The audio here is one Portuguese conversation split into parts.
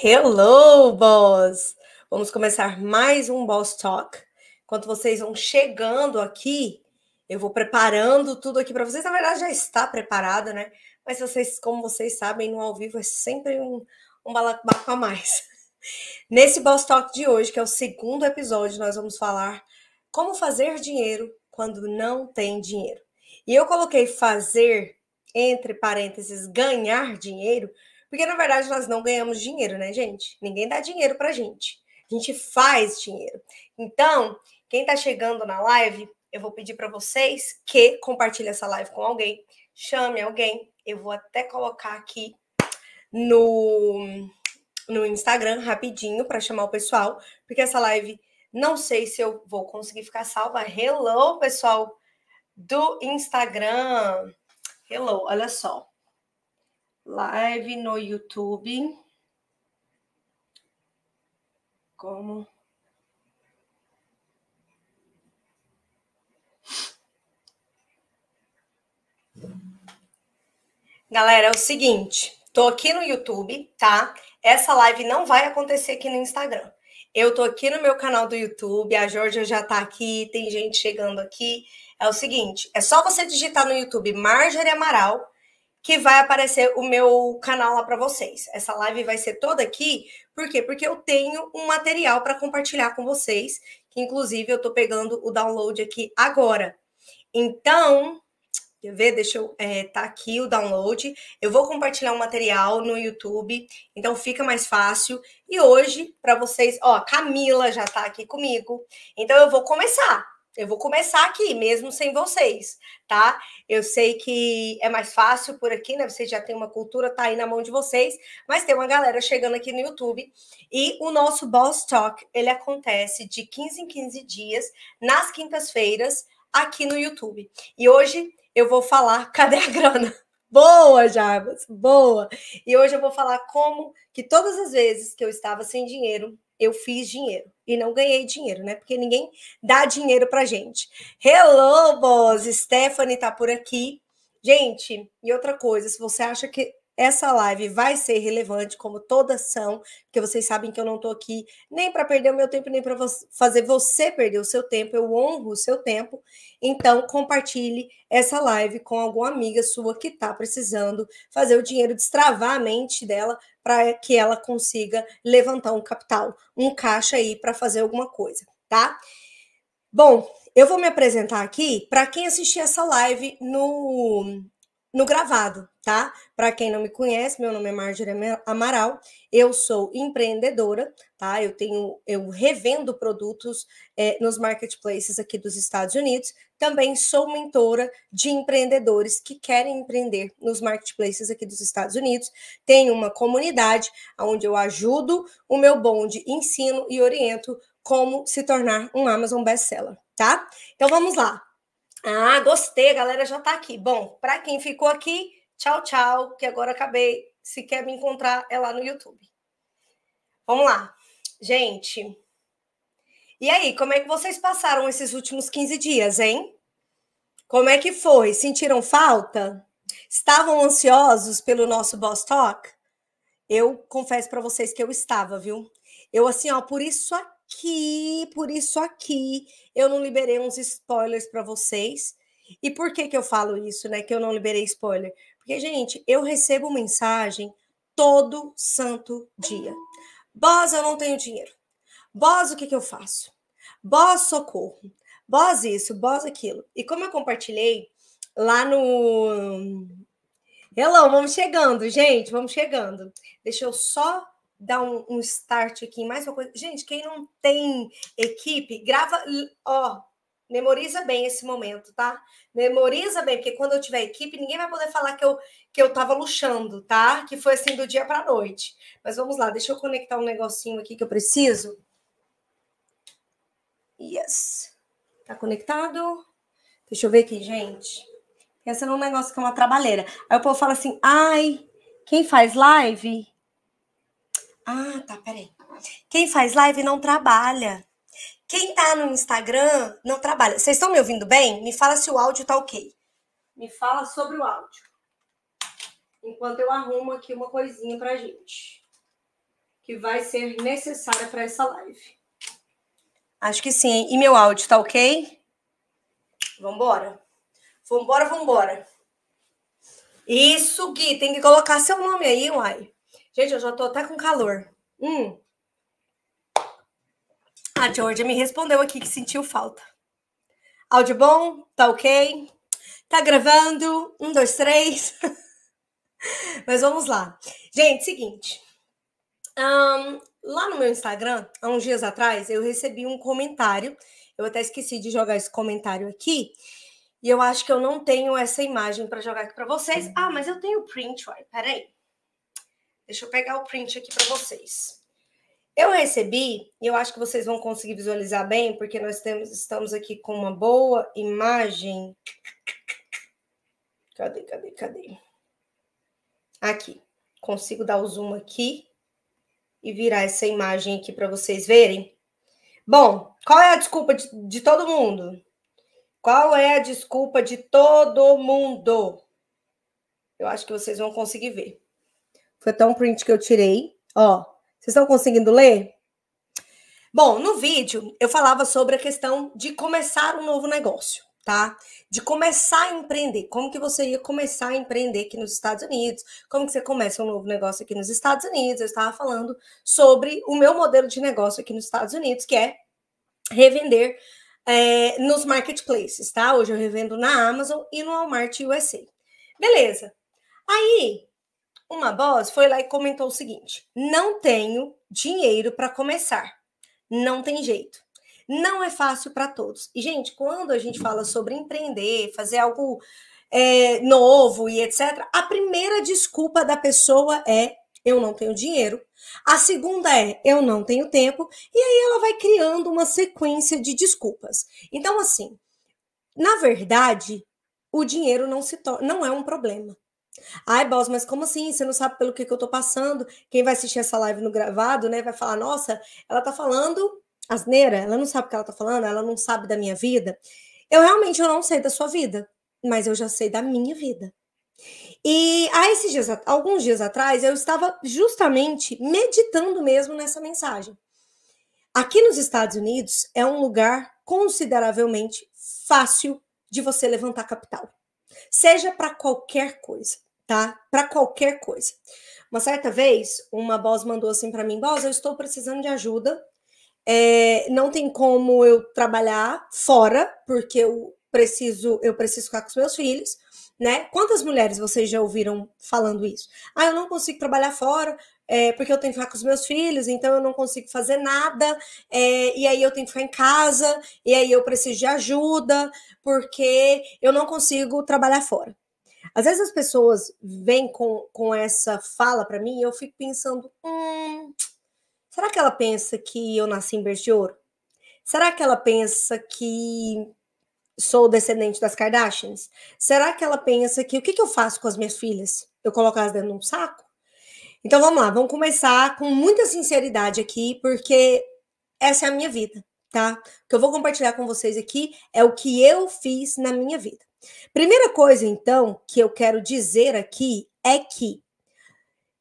Hello, boss! Vamos começar mais um Boss Talk. Enquanto vocês vão chegando aqui, eu vou preparando tudo aqui para vocês. Na verdade, já está preparado, né? Mas vocês, como vocês sabem, no ao vivo é sempre um, um balacobaco a mais. Nesse Boss Talk de hoje, que é o segundo episódio, nós vamos falar como fazer dinheiro quando não tem dinheiro. E eu coloquei fazer entre parênteses ganhar dinheiro, porque na verdade nós não ganhamos dinheiro, né, gente? Ninguém dá dinheiro pra gente. A gente faz dinheiro. Então, quem tá chegando na live, eu vou pedir para vocês que compartilhem essa live com alguém, chame alguém. Eu vou até colocar aqui no no Instagram rapidinho para chamar o pessoal, porque essa live não sei se eu vou conseguir ficar salva. Hello, pessoal do Instagram. Hello, olha só live no YouTube. Como? Galera, é o seguinte, tô aqui no YouTube, tá? Essa live não vai acontecer aqui no Instagram. Eu tô aqui no meu canal do YouTube, a Georgia já tá aqui, tem gente chegando aqui. É o seguinte, é só você digitar no YouTube Marjorie Amaral, que vai aparecer o meu canal lá para vocês. Essa live vai ser toda aqui, por quê? Porque eu tenho um material para compartilhar com vocês, que inclusive eu estou pegando o download aqui agora. Então, Quer ver? Deixa eu. É, tá aqui o download. Eu vou compartilhar um material no YouTube, então fica mais fácil. E hoje, para vocês, ó, Camila já tá aqui comigo. Então eu vou começar eu vou começar aqui, mesmo sem vocês, tá? Eu sei que é mais fácil por aqui, né? Vocês já têm uma cultura, tá aí na mão de vocês, mas tem uma galera chegando aqui no YouTube. E o nosso Boss Talk, ele acontece de 15 em 15 dias, nas quintas-feiras, aqui no YouTube. E hoje eu vou falar, cadê a grana? Boa, Jarbas, boa! E hoje eu vou falar como que todas as vezes que eu estava sem dinheiro, eu fiz dinheiro e não ganhei dinheiro, né? Porque ninguém dá dinheiro para gente. Hello, boss! Stephanie tá por aqui. Gente, e outra coisa, se você acha que essa live vai ser relevante, como todas são, porque vocês sabem que eu não estou aqui nem para perder o meu tempo, nem para vo fazer você perder o seu tempo. Eu honro o seu tempo. Então, compartilhe essa live com alguma amiga sua que está precisando fazer o dinheiro destravar a mente dela para que ela consiga levantar um capital, um caixa aí para fazer alguma coisa, tá? Bom, eu vou me apresentar aqui para quem assistir essa live no no gravado, tá? Para quem não me conhece, meu nome é Marjorie Amaral, eu sou empreendedora, tá? Eu tenho, eu revendo produtos é, nos marketplaces aqui dos Estados Unidos. Também sou mentora de empreendedores que querem empreender nos marketplaces aqui dos Estados Unidos. Tenho uma comunidade onde eu ajudo o meu bonde, ensino e oriento como se tornar um Amazon best-seller, tá? Então vamos lá. Ah, gostei, a galera já está aqui. Bom, para quem ficou aqui, tchau, tchau, que agora acabei. Se quer me encontrar, é lá no YouTube. Vamos lá. Gente, e aí, como é que vocês passaram esses últimos 15 dias, hein? Como é que foi? Sentiram falta? Estavam ansiosos pelo nosso Boss Talk? Eu confesso para vocês que eu estava, viu? Eu assim, ó, por isso aqui aqui, por isso aqui eu não liberei uns spoilers para vocês. E por que que eu falo isso, né? Que eu não liberei spoiler? Porque gente, eu recebo mensagem todo santo dia. Boss, eu não tenho dinheiro. Boss, o que que eu faço? Boss, socorro. Boss isso, boss aquilo. E como eu compartilhei lá no Hello, vamos chegando, gente, vamos chegando. Deixa eu só dar um, um, start aqui em mais uma coisa. Gente, quem não tem equipe, grava, ó, memoriza bem esse momento, tá? Memoriza bem, porque quando eu tiver equipe, ninguém vai poder falar que eu que eu tava luxando, tá? Que foi assim do dia para noite. Mas vamos lá, deixa eu conectar um negocinho aqui que eu preciso. Yes. Tá conectado? Deixa eu ver aqui, gente. Pensa num negócio que é uma trabalheira. Aí o povo fala assim: "Ai, quem faz live ah, tá, peraí. Quem faz live não trabalha. Quem tá no Instagram não trabalha. Vocês estão me ouvindo bem? Me fala se o áudio tá ok. Me fala sobre o áudio. Enquanto eu arrumo aqui uma coisinha pra gente. Que vai ser necessária para essa live. Acho que sim. E meu áudio tá ok? Vambora. Vambora, vambora. Isso, Gui. Tem que colocar seu nome aí, uai. Gente, eu já tô até com calor. Hum. A Georgia me respondeu aqui que sentiu falta. Áudio bom? Tá ok? Tá gravando? Um, dois, três. Mas vamos lá. Gente, seguinte. Um, lá no meu Instagram, há uns dias atrás, eu recebi um comentário. Eu até esqueci de jogar esse comentário aqui. E eu acho que eu não tenho essa imagem para jogar aqui para vocês. Ah, mas eu tenho print, uai. Peraí. Deixa eu pegar o print aqui para vocês. Eu recebi, e eu acho que vocês vão conseguir visualizar bem, porque nós temos, estamos aqui com uma boa imagem. Cadê, cadê, cadê? Aqui. Consigo dar o zoom aqui e virar essa imagem aqui para vocês verem. Bom, qual é a desculpa de, de todo mundo? Qual é a desculpa de todo mundo? Eu acho que vocês vão conseguir ver. Foi até um print que eu tirei. Ó, vocês estão conseguindo ler? Bom, no vídeo eu falava sobre a questão de começar um novo negócio, tá? De começar a empreender. Como que você ia começar a empreender aqui nos Estados Unidos? Como que você começa um novo negócio aqui nos Estados Unidos? Eu estava falando sobre o meu modelo de negócio aqui nos Estados Unidos, que é revender é, nos marketplaces, tá? Hoje eu revendo na Amazon e no Walmart USA. Beleza. Aí uma voz foi lá e comentou o seguinte: não tenho dinheiro para começar. Não tem jeito. Não é fácil para todos. E, gente, quando a gente fala sobre empreender, fazer algo é, novo e etc., a primeira desculpa da pessoa é eu não tenho dinheiro. A segunda é eu não tenho tempo. E aí ela vai criando uma sequência de desculpas. Então, assim, na verdade, o dinheiro não, se não é um problema. Ai, Boss, mas como assim? Você não sabe pelo que, que eu tô passando? Quem vai assistir essa live no gravado, né, vai falar: nossa, ela tá falando asneira, ela não sabe o que ela tá falando, ela não sabe da minha vida. Eu realmente eu não sei da sua vida, mas eu já sei da minha vida. E há ah, esses dias, alguns dias atrás, eu estava justamente meditando mesmo nessa mensagem. Aqui nos Estados Unidos é um lugar consideravelmente fácil de você levantar capital, seja para qualquer coisa tá? Para qualquer coisa. Uma certa vez, uma boss mandou assim para mim: Boss, eu estou precisando de ajuda. É, não tem como eu trabalhar fora, porque eu preciso, eu preciso ficar com os meus filhos, né? Quantas mulheres vocês já ouviram falando isso? Ah, eu não consigo trabalhar fora, é, porque eu tenho que ficar com os meus filhos, então eu não consigo fazer nada, é, e aí eu tenho que ficar em casa, e aí eu preciso de ajuda, porque eu não consigo trabalhar fora. Às vezes as pessoas vêm com, com essa fala para mim e eu fico pensando: hum, será que ela pensa que eu nasci em berço de ouro? Será que ela pensa que sou descendente das Kardashians? Será que ela pensa que o que, que eu faço com as minhas filhas? Eu coloco elas dentro de um saco? Então vamos lá, vamos começar com muita sinceridade aqui, porque essa é a minha vida tá? O que eu vou compartilhar com vocês aqui é o que eu fiz na minha vida. Primeira coisa, então, que eu quero dizer aqui é que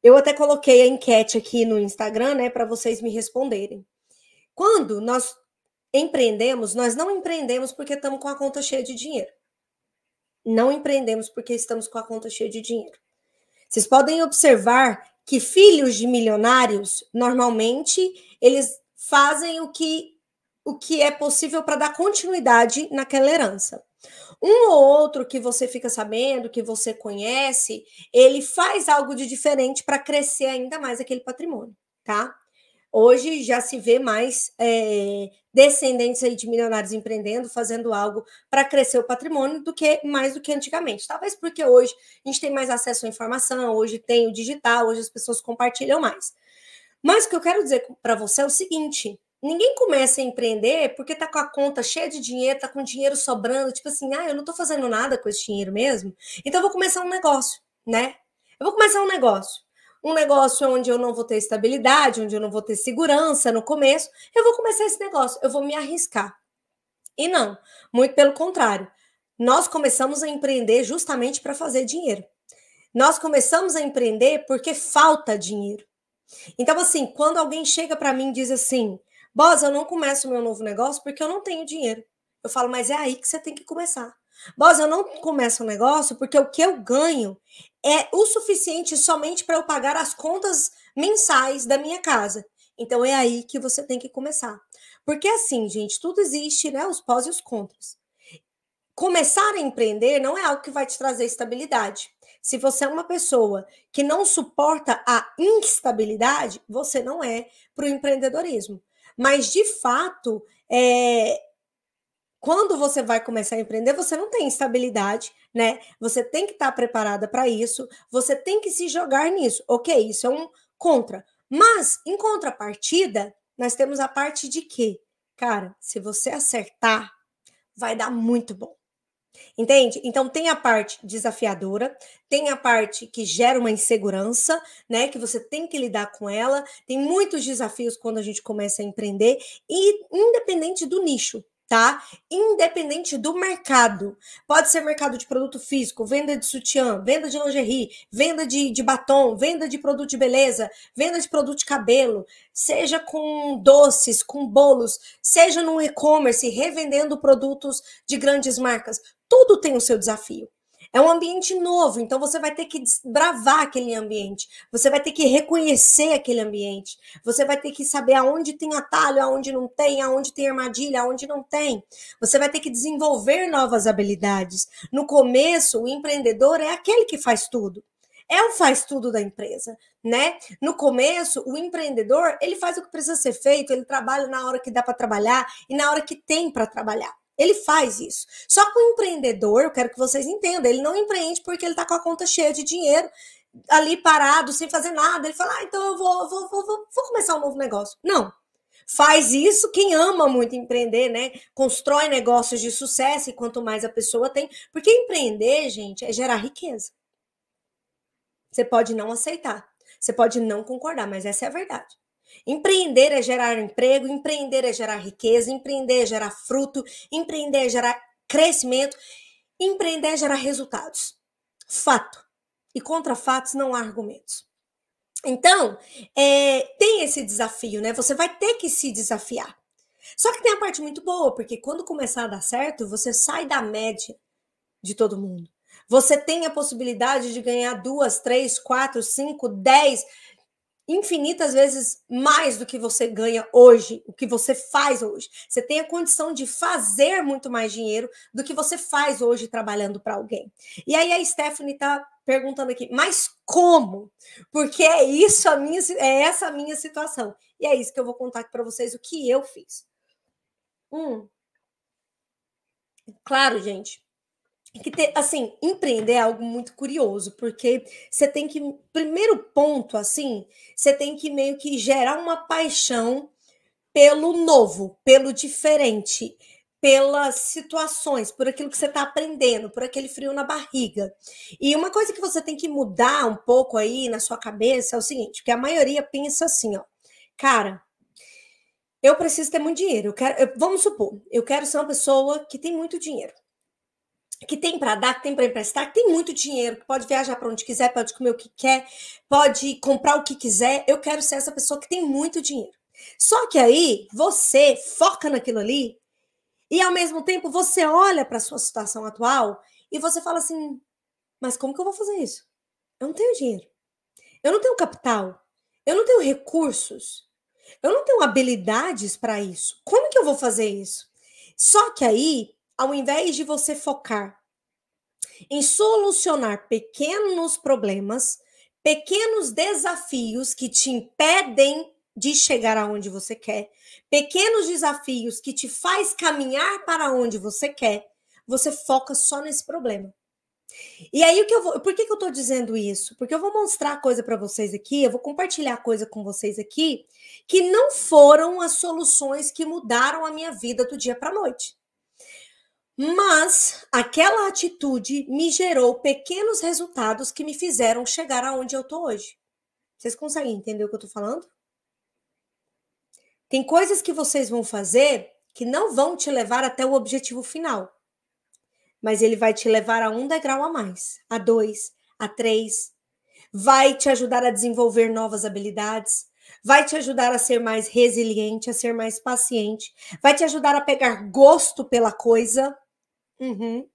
eu até coloquei a enquete aqui no Instagram, né, para vocês me responderem. Quando nós empreendemos, nós não empreendemos porque estamos com a conta cheia de dinheiro. Não empreendemos porque estamos com a conta cheia de dinheiro. Vocês podem observar que filhos de milionários, normalmente, eles fazem o que o que é possível para dar continuidade naquela herança. Um ou outro que você fica sabendo, que você conhece, ele faz algo de diferente para crescer ainda mais aquele patrimônio, tá? Hoje já se vê mais é, descendentes aí de milionários empreendendo, fazendo algo para crescer o patrimônio do que mais do que antigamente. Talvez porque hoje a gente tem mais acesso à informação, hoje tem o digital, hoje as pessoas compartilham mais. Mas o que eu quero dizer para você é o seguinte: Ninguém começa a empreender porque tá com a conta cheia de dinheiro, tá com dinheiro sobrando, tipo assim, ah, eu não tô fazendo nada com esse dinheiro mesmo, então eu vou começar um negócio, né? Eu vou começar um negócio. Um negócio onde eu não vou ter estabilidade, onde eu não vou ter segurança no começo, eu vou começar esse negócio, eu vou me arriscar. E não, muito pelo contrário. Nós começamos a empreender justamente para fazer dinheiro. Nós começamos a empreender porque falta dinheiro. Então, assim, quando alguém chega para mim e diz assim, Boss, eu não começo o meu novo negócio porque eu não tenho dinheiro. Eu falo, mas é aí que você tem que começar. Boss, eu não começo o um negócio porque o que eu ganho é o suficiente somente para eu pagar as contas mensais da minha casa. Então é aí que você tem que começar. Porque assim, gente, tudo existe, né? Os pós e os contras. Começar a empreender não é algo que vai te trazer estabilidade. Se você é uma pessoa que não suporta a instabilidade, você não é para o empreendedorismo. Mas, de fato, é, quando você vai começar a empreender, você não tem estabilidade, né? Você tem que estar tá preparada para isso, você tem que se jogar nisso. Ok, isso é um contra. Mas, em contrapartida, nós temos a parte de que, cara, se você acertar, vai dar muito bom. Entende? Então tem a parte desafiadora, tem a parte que gera uma insegurança, né, que você tem que lidar com ela, tem muitos desafios quando a gente começa a empreender e independente do nicho, tá? Independente do mercado. Pode ser mercado de produto físico, venda de sutiã, venda de lingerie, venda de, de batom, venda de produto de beleza, venda de produto de cabelo, seja com doces, com bolos, seja no e-commerce, revendendo produtos de grandes marcas tudo tem o seu desafio. É um ambiente novo, então você vai ter que desbravar aquele ambiente, você vai ter que reconhecer aquele ambiente, você vai ter que saber aonde tem atalho, aonde não tem, aonde tem armadilha, aonde não tem. Você vai ter que desenvolver novas habilidades. No começo, o empreendedor é aquele que faz tudo. É o faz tudo da empresa, né? No começo, o empreendedor, ele faz o que precisa ser feito, ele trabalha na hora que dá para trabalhar e na hora que tem para trabalhar. Ele faz isso. Só que o empreendedor, eu quero que vocês entendam, ele não empreende porque ele está com a conta cheia de dinheiro, ali parado, sem fazer nada. Ele fala, ah, então eu vou, vou, vou, vou começar um novo negócio. Não. Faz isso quem ama muito empreender, né? Constrói negócios de sucesso e quanto mais a pessoa tem. Porque empreender, gente, é gerar riqueza. Você pode não aceitar, você pode não concordar, mas essa é a verdade. Empreender é gerar emprego, empreender é gerar riqueza, empreender é gerar fruto, empreender é gerar crescimento, empreender é gerar resultados. Fato. E contra fatos não há argumentos. Então, é, tem esse desafio, né? Você vai ter que se desafiar. Só que tem a parte muito boa, porque quando começar a dar certo, você sai da média de todo mundo. Você tem a possibilidade de ganhar duas, três, quatro, cinco, dez, infinitas vezes mais do que você ganha hoje, o que você faz hoje. Você tem a condição de fazer muito mais dinheiro do que você faz hoje trabalhando para alguém. E aí a Stephanie está perguntando aqui, mas como? Porque é isso a minha, é essa a minha situação. E é isso que eu vou contar aqui para vocês o que eu fiz. Hum. Claro, gente que ter, assim, empreender é algo muito curioso, porque você tem que, primeiro ponto, assim, você tem que meio que gerar uma paixão pelo novo, pelo diferente, pelas situações, por aquilo que você está aprendendo, por aquele frio na barriga. E uma coisa que você tem que mudar um pouco aí na sua cabeça é o seguinte, que a maioria pensa assim, ó, cara, eu preciso ter muito dinheiro. Eu quero, eu, vamos supor, eu quero ser uma pessoa que tem muito dinheiro que tem para dar, que tem para emprestar, que tem muito dinheiro, que pode viajar para onde quiser, pode comer o que quer, pode comprar o que quiser. Eu quero ser essa pessoa que tem muito dinheiro. Só que aí você foca naquilo ali e ao mesmo tempo você olha para sua situação atual e você fala assim: "Mas como que eu vou fazer isso? Eu não tenho dinheiro. Eu não tenho capital. Eu não tenho recursos. Eu não tenho habilidades para isso. Como que eu vou fazer isso?" Só que aí ao invés de você focar em solucionar pequenos problemas, pequenos desafios que te impedem de chegar aonde você quer, pequenos desafios que te faz caminhar para onde você quer, você foca só nesse problema. E aí o que eu vou, por que, que eu estou dizendo isso? Porque eu vou mostrar coisa para vocês aqui, eu vou compartilhar coisa com vocês aqui que não foram as soluções que mudaram a minha vida do dia para noite. Mas aquela atitude me gerou pequenos resultados que me fizeram chegar aonde eu tô hoje. Vocês conseguem entender o que eu tô falando? Tem coisas que vocês vão fazer que não vão te levar até o objetivo final. Mas ele vai te levar a um degrau a mais, a dois, a três. Vai te ajudar a desenvolver novas habilidades, vai te ajudar a ser mais resiliente, a ser mais paciente, vai te ajudar a pegar gosto pela coisa. Uhum.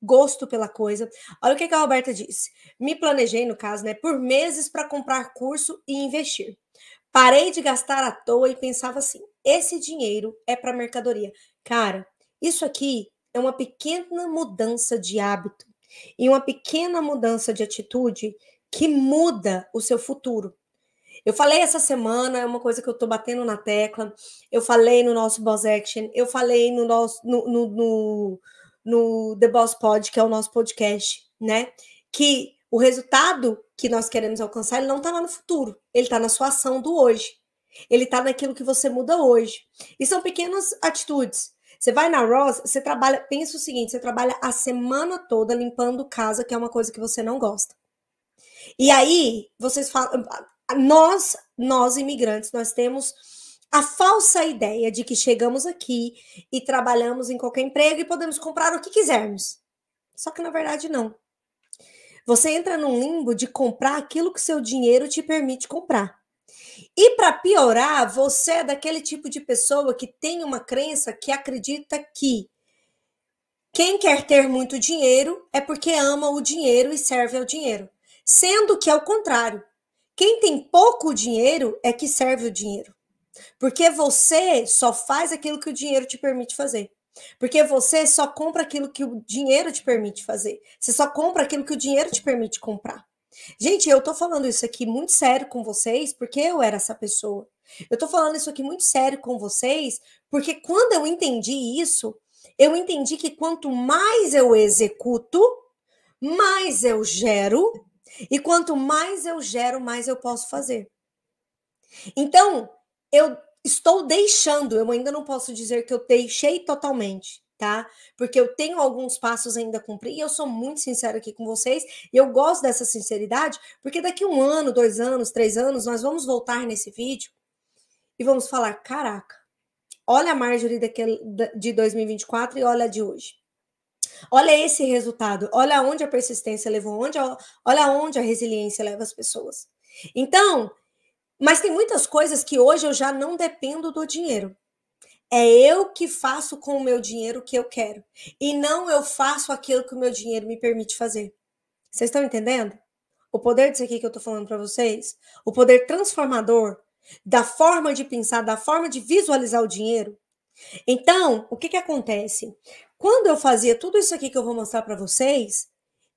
Gosto pela coisa. Olha o que, a Roberta disse. Me planejei, no caso, né, por meses para comprar curso e investir. Parei de gastar à toa e pensava assim: esse dinheiro é para mercadoria. Cara, isso aqui é uma pequena mudança de hábito e uma pequena mudança de atitude que muda o seu futuro. Eu falei essa semana, é uma coisa que eu tô batendo na tecla. Eu falei no nosso Boss Action, eu falei no nosso no, no, no no The Boss Pod, que é o nosso podcast, né? Que o resultado que nós queremos alcançar, ele não está lá no futuro, ele está na sua ação do hoje. Ele está naquilo que você muda hoje. E são pequenas atitudes. Você vai na Ross, você trabalha, pensa o seguinte, você trabalha a semana toda limpando casa, que é uma coisa que você não gosta. E aí, vocês falam, nós, nós imigrantes, nós temos a falsa ideia de que chegamos aqui e trabalhamos em qualquer emprego e podemos comprar o que quisermos. Só que na verdade não. Você entra num limbo de comprar aquilo que seu dinheiro te permite comprar. E para piorar, você é daquele tipo de pessoa que tem uma crença que acredita que quem quer ter muito dinheiro é porque ama o dinheiro e serve ao dinheiro, sendo que é o contrário. Quem tem pouco dinheiro é que serve o dinheiro. Porque você só faz aquilo que o dinheiro te permite fazer. Porque você só compra aquilo que o dinheiro te permite fazer. Você só compra aquilo que o dinheiro te permite comprar. Gente, eu tô falando isso aqui muito sério com vocês, porque eu era essa pessoa. Eu tô falando isso aqui muito sério com vocês, porque quando eu entendi isso, eu entendi que quanto mais eu executo, mais eu gero, e quanto mais eu gero, mais eu posso fazer. Então, eu estou deixando, eu ainda não posso dizer que eu deixei totalmente, tá? Porque eu tenho alguns passos ainda a cumprir e eu sou muito sincera aqui com vocês e eu gosto dessa sinceridade porque daqui um ano, dois anos, três anos, nós vamos voltar nesse vídeo e vamos falar: caraca, olha a Marjorie daquele, de 2024 e olha a de hoje. Olha esse resultado, olha onde a persistência levou, onde olha onde a resiliência leva as pessoas. Então, mas tem muitas coisas que hoje eu já não dependo do dinheiro. É eu que faço com o meu dinheiro o que eu quero. E não eu faço aquilo que o meu dinheiro me permite fazer. Vocês estão entendendo? O poder disso aqui que eu estou falando para vocês, o poder transformador da forma de pensar, da forma de visualizar o dinheiro. Então, o que que acontece? Quando eu fazia tudo isso aqui que eu vou mostrar para vocês,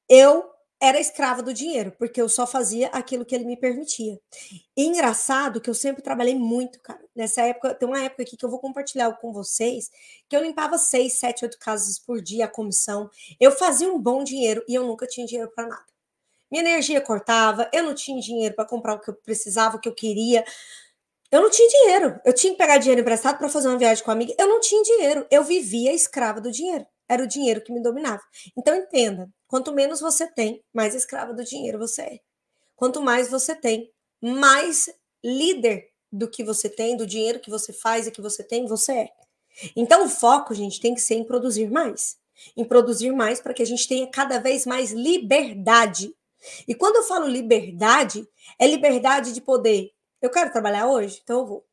eu era escrava do dinheiro, porque eu só fazia aquilo que ele me permitia. E engraçado que eu sempre trabalhei muito, cara. Nessa época, tem uma época aqui que eu vou compartilhar com vocês, que eu limpava seis, sete, oito casas por dia, a comissão. Eu fazia um bom dinheiro e eu nunca tinha dinheiro para nada. Minha energia cortava, eu não tinha dinheiro para comprar o que eu precisava, o que eu queria. Eu não tinha dinheiro. Eu tinha que pegar dinheiro emprestado para fazer uma viagem com a amiga. Eu não tinha dinheiro. Eu vivia escrava do dinheiro era o dinheiro que me dominava. Então entenda, quanto menos você tem, mais escrava do dinheiro você é. Quanto mais você tem, mais líder do que você tem, do dinheiro que você faz e que você tem, você é. Então o foco, gente, tem que ser em produzir mais. Em produzir mais para que a gente tenha cada vez mais liberdade. E quando eu falo liberdade, é liberdade de poder. Eu quero trabalhar hoje, então eu vou.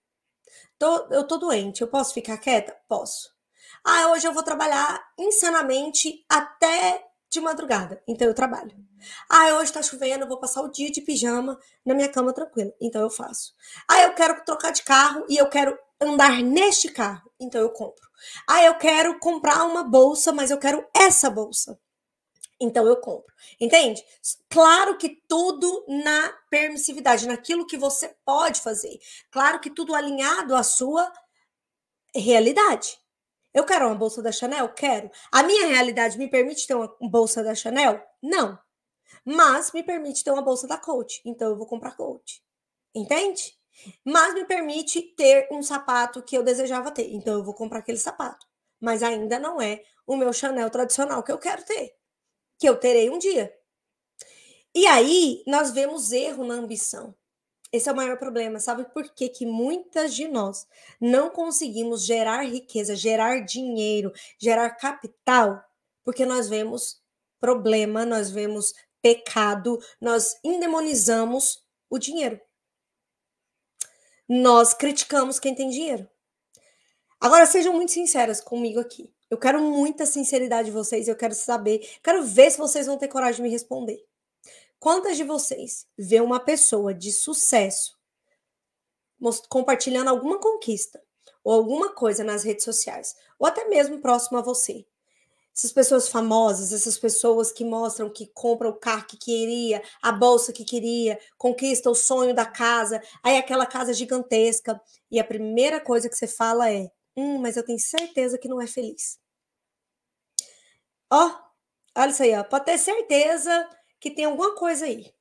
Tô, eu tô doente, eu posso ficar quieta? Posso. Ah, hoje eu vou trabalhar insanamente até de madrugada, então eu trabalho. Ah, hoje tá chovendo, eu vou passar o dia de pijama na minha cama tranquila, então eu faço. Ah, eu quero trocar de carro e eu quero andar neste carro, então eu compro. Ah, eu quero comprar uma bolsa, mas eu quero essa bolsa. Então eu compro. Entende? Claro que tudo na permissividade, naquilo que você pode fazer. Claro que tudo alinhado à sua realidade. Eu quero uma bolsa da Chanel? Quero. A minha realidade me permite ter uma bolsa da Chanel? Não. Mas me permite ter uma bolsa da Coach. Então eu vou comprar Coach. Entende? Mas me permite ter um sapato que eu desejava ter. Então eu vou comprar aquele sapato. Mas ainda não é o meu Chanel tradicional que eu quero ter. Que eu terei um dia. E aí nós vemos erro na ambição. Esse é o maior problema. Sabe por quê? que muitas de nós não conseguimos gerar riqueza, gerar dinheiro, gerar capital? Porque nós vemos problema, nós vemos pecado, nós endemonizamos o dinheiro. Nós criticamos quem tem dinheiro. Agora sejam muito sinceras comigo aqui. Eu quero muita sinceridade de vocês, eu quero saber, quero ver se vocês vão ter coragem de me responder. Quantas de vocês vê uma pessoa de sucesso compartilhando alguma conquista ou alguma coisa nas redes sociais, ou até mesmo próximo a você? Essas pessoas famosas, essas pessoas que mostram que compram o carro que queria, a bolsa que queria, conquista o sonho da casa, aí aquela casa gigantesca, e a primeira coisa que você fala é: hum, mas eu tenho certeza que não é feliz. Ó, oh, olha isso aí, ó. Pode ter certeza que tem alguma coisa aí.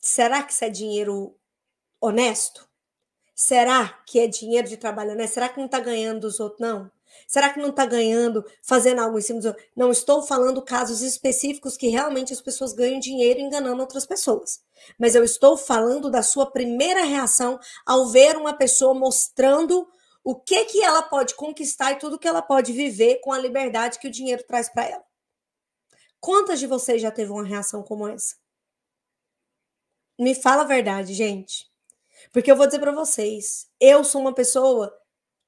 Será que isso é dinheiro honesto? Será que é dinheiro de trabalho honesto? Será que não está ganhando dos outros, não? Será que não está ganhando, fazendo algo em cima dos outros? Não estou falando casos específicos que realmente as pessoas ganham dinheiro enganando outras pessoas. Mas eu estou falando da sua primeira reação ao ver uma pessoa mostrando o que que ela pode conquistar e tudo que ela pode viver com a liberdade que o dinheiro traz para ela. Quantas de vocês já teve uma reação como essa? Me fala a verdade, gente. Porque eu vou dizer para vocês, eu sou uma pessoa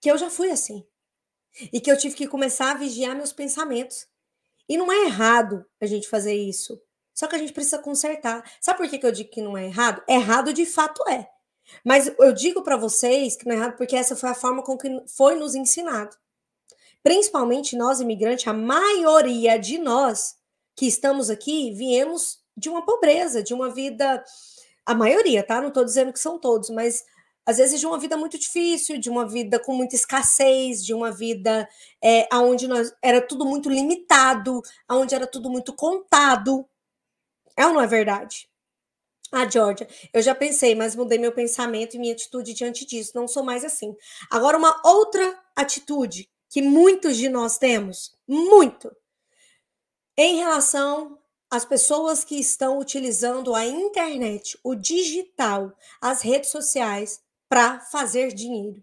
que eu já fui assim. E que eu tive que começar a vigiar meus pensamentos. E não é errado a gente fazer isso. Só que a gente precisa consertar. Sabe por que, que eu digo que não é errado? Errado de fato é. Mas eu digo para vocês que não é errado porque essa foi a forma com que foi nos ensinado. Principalmente nós, imigrantes, a maioria de nós que estamos aqui viemos de uma pobreza, de uma vida. A maioria, tá? Não estou dizendo que são todos, mas às vezes de uma vida muito difícil, de uma vida com muita escassez, de uma vida é, onde nós, era tudo muito limitado, onde era tudo muito contado. É ou não é verdade? Ah, Georgia, eu já pensei, mas mudei meu pensamento e minha atitude diante disso. Não sou mais assim. Agora, uma outra atitude que muitos de nós temos, muito, em relação às pessoas que estão utilizando a internet, o digital, as redes sociais para fazer dinheiro.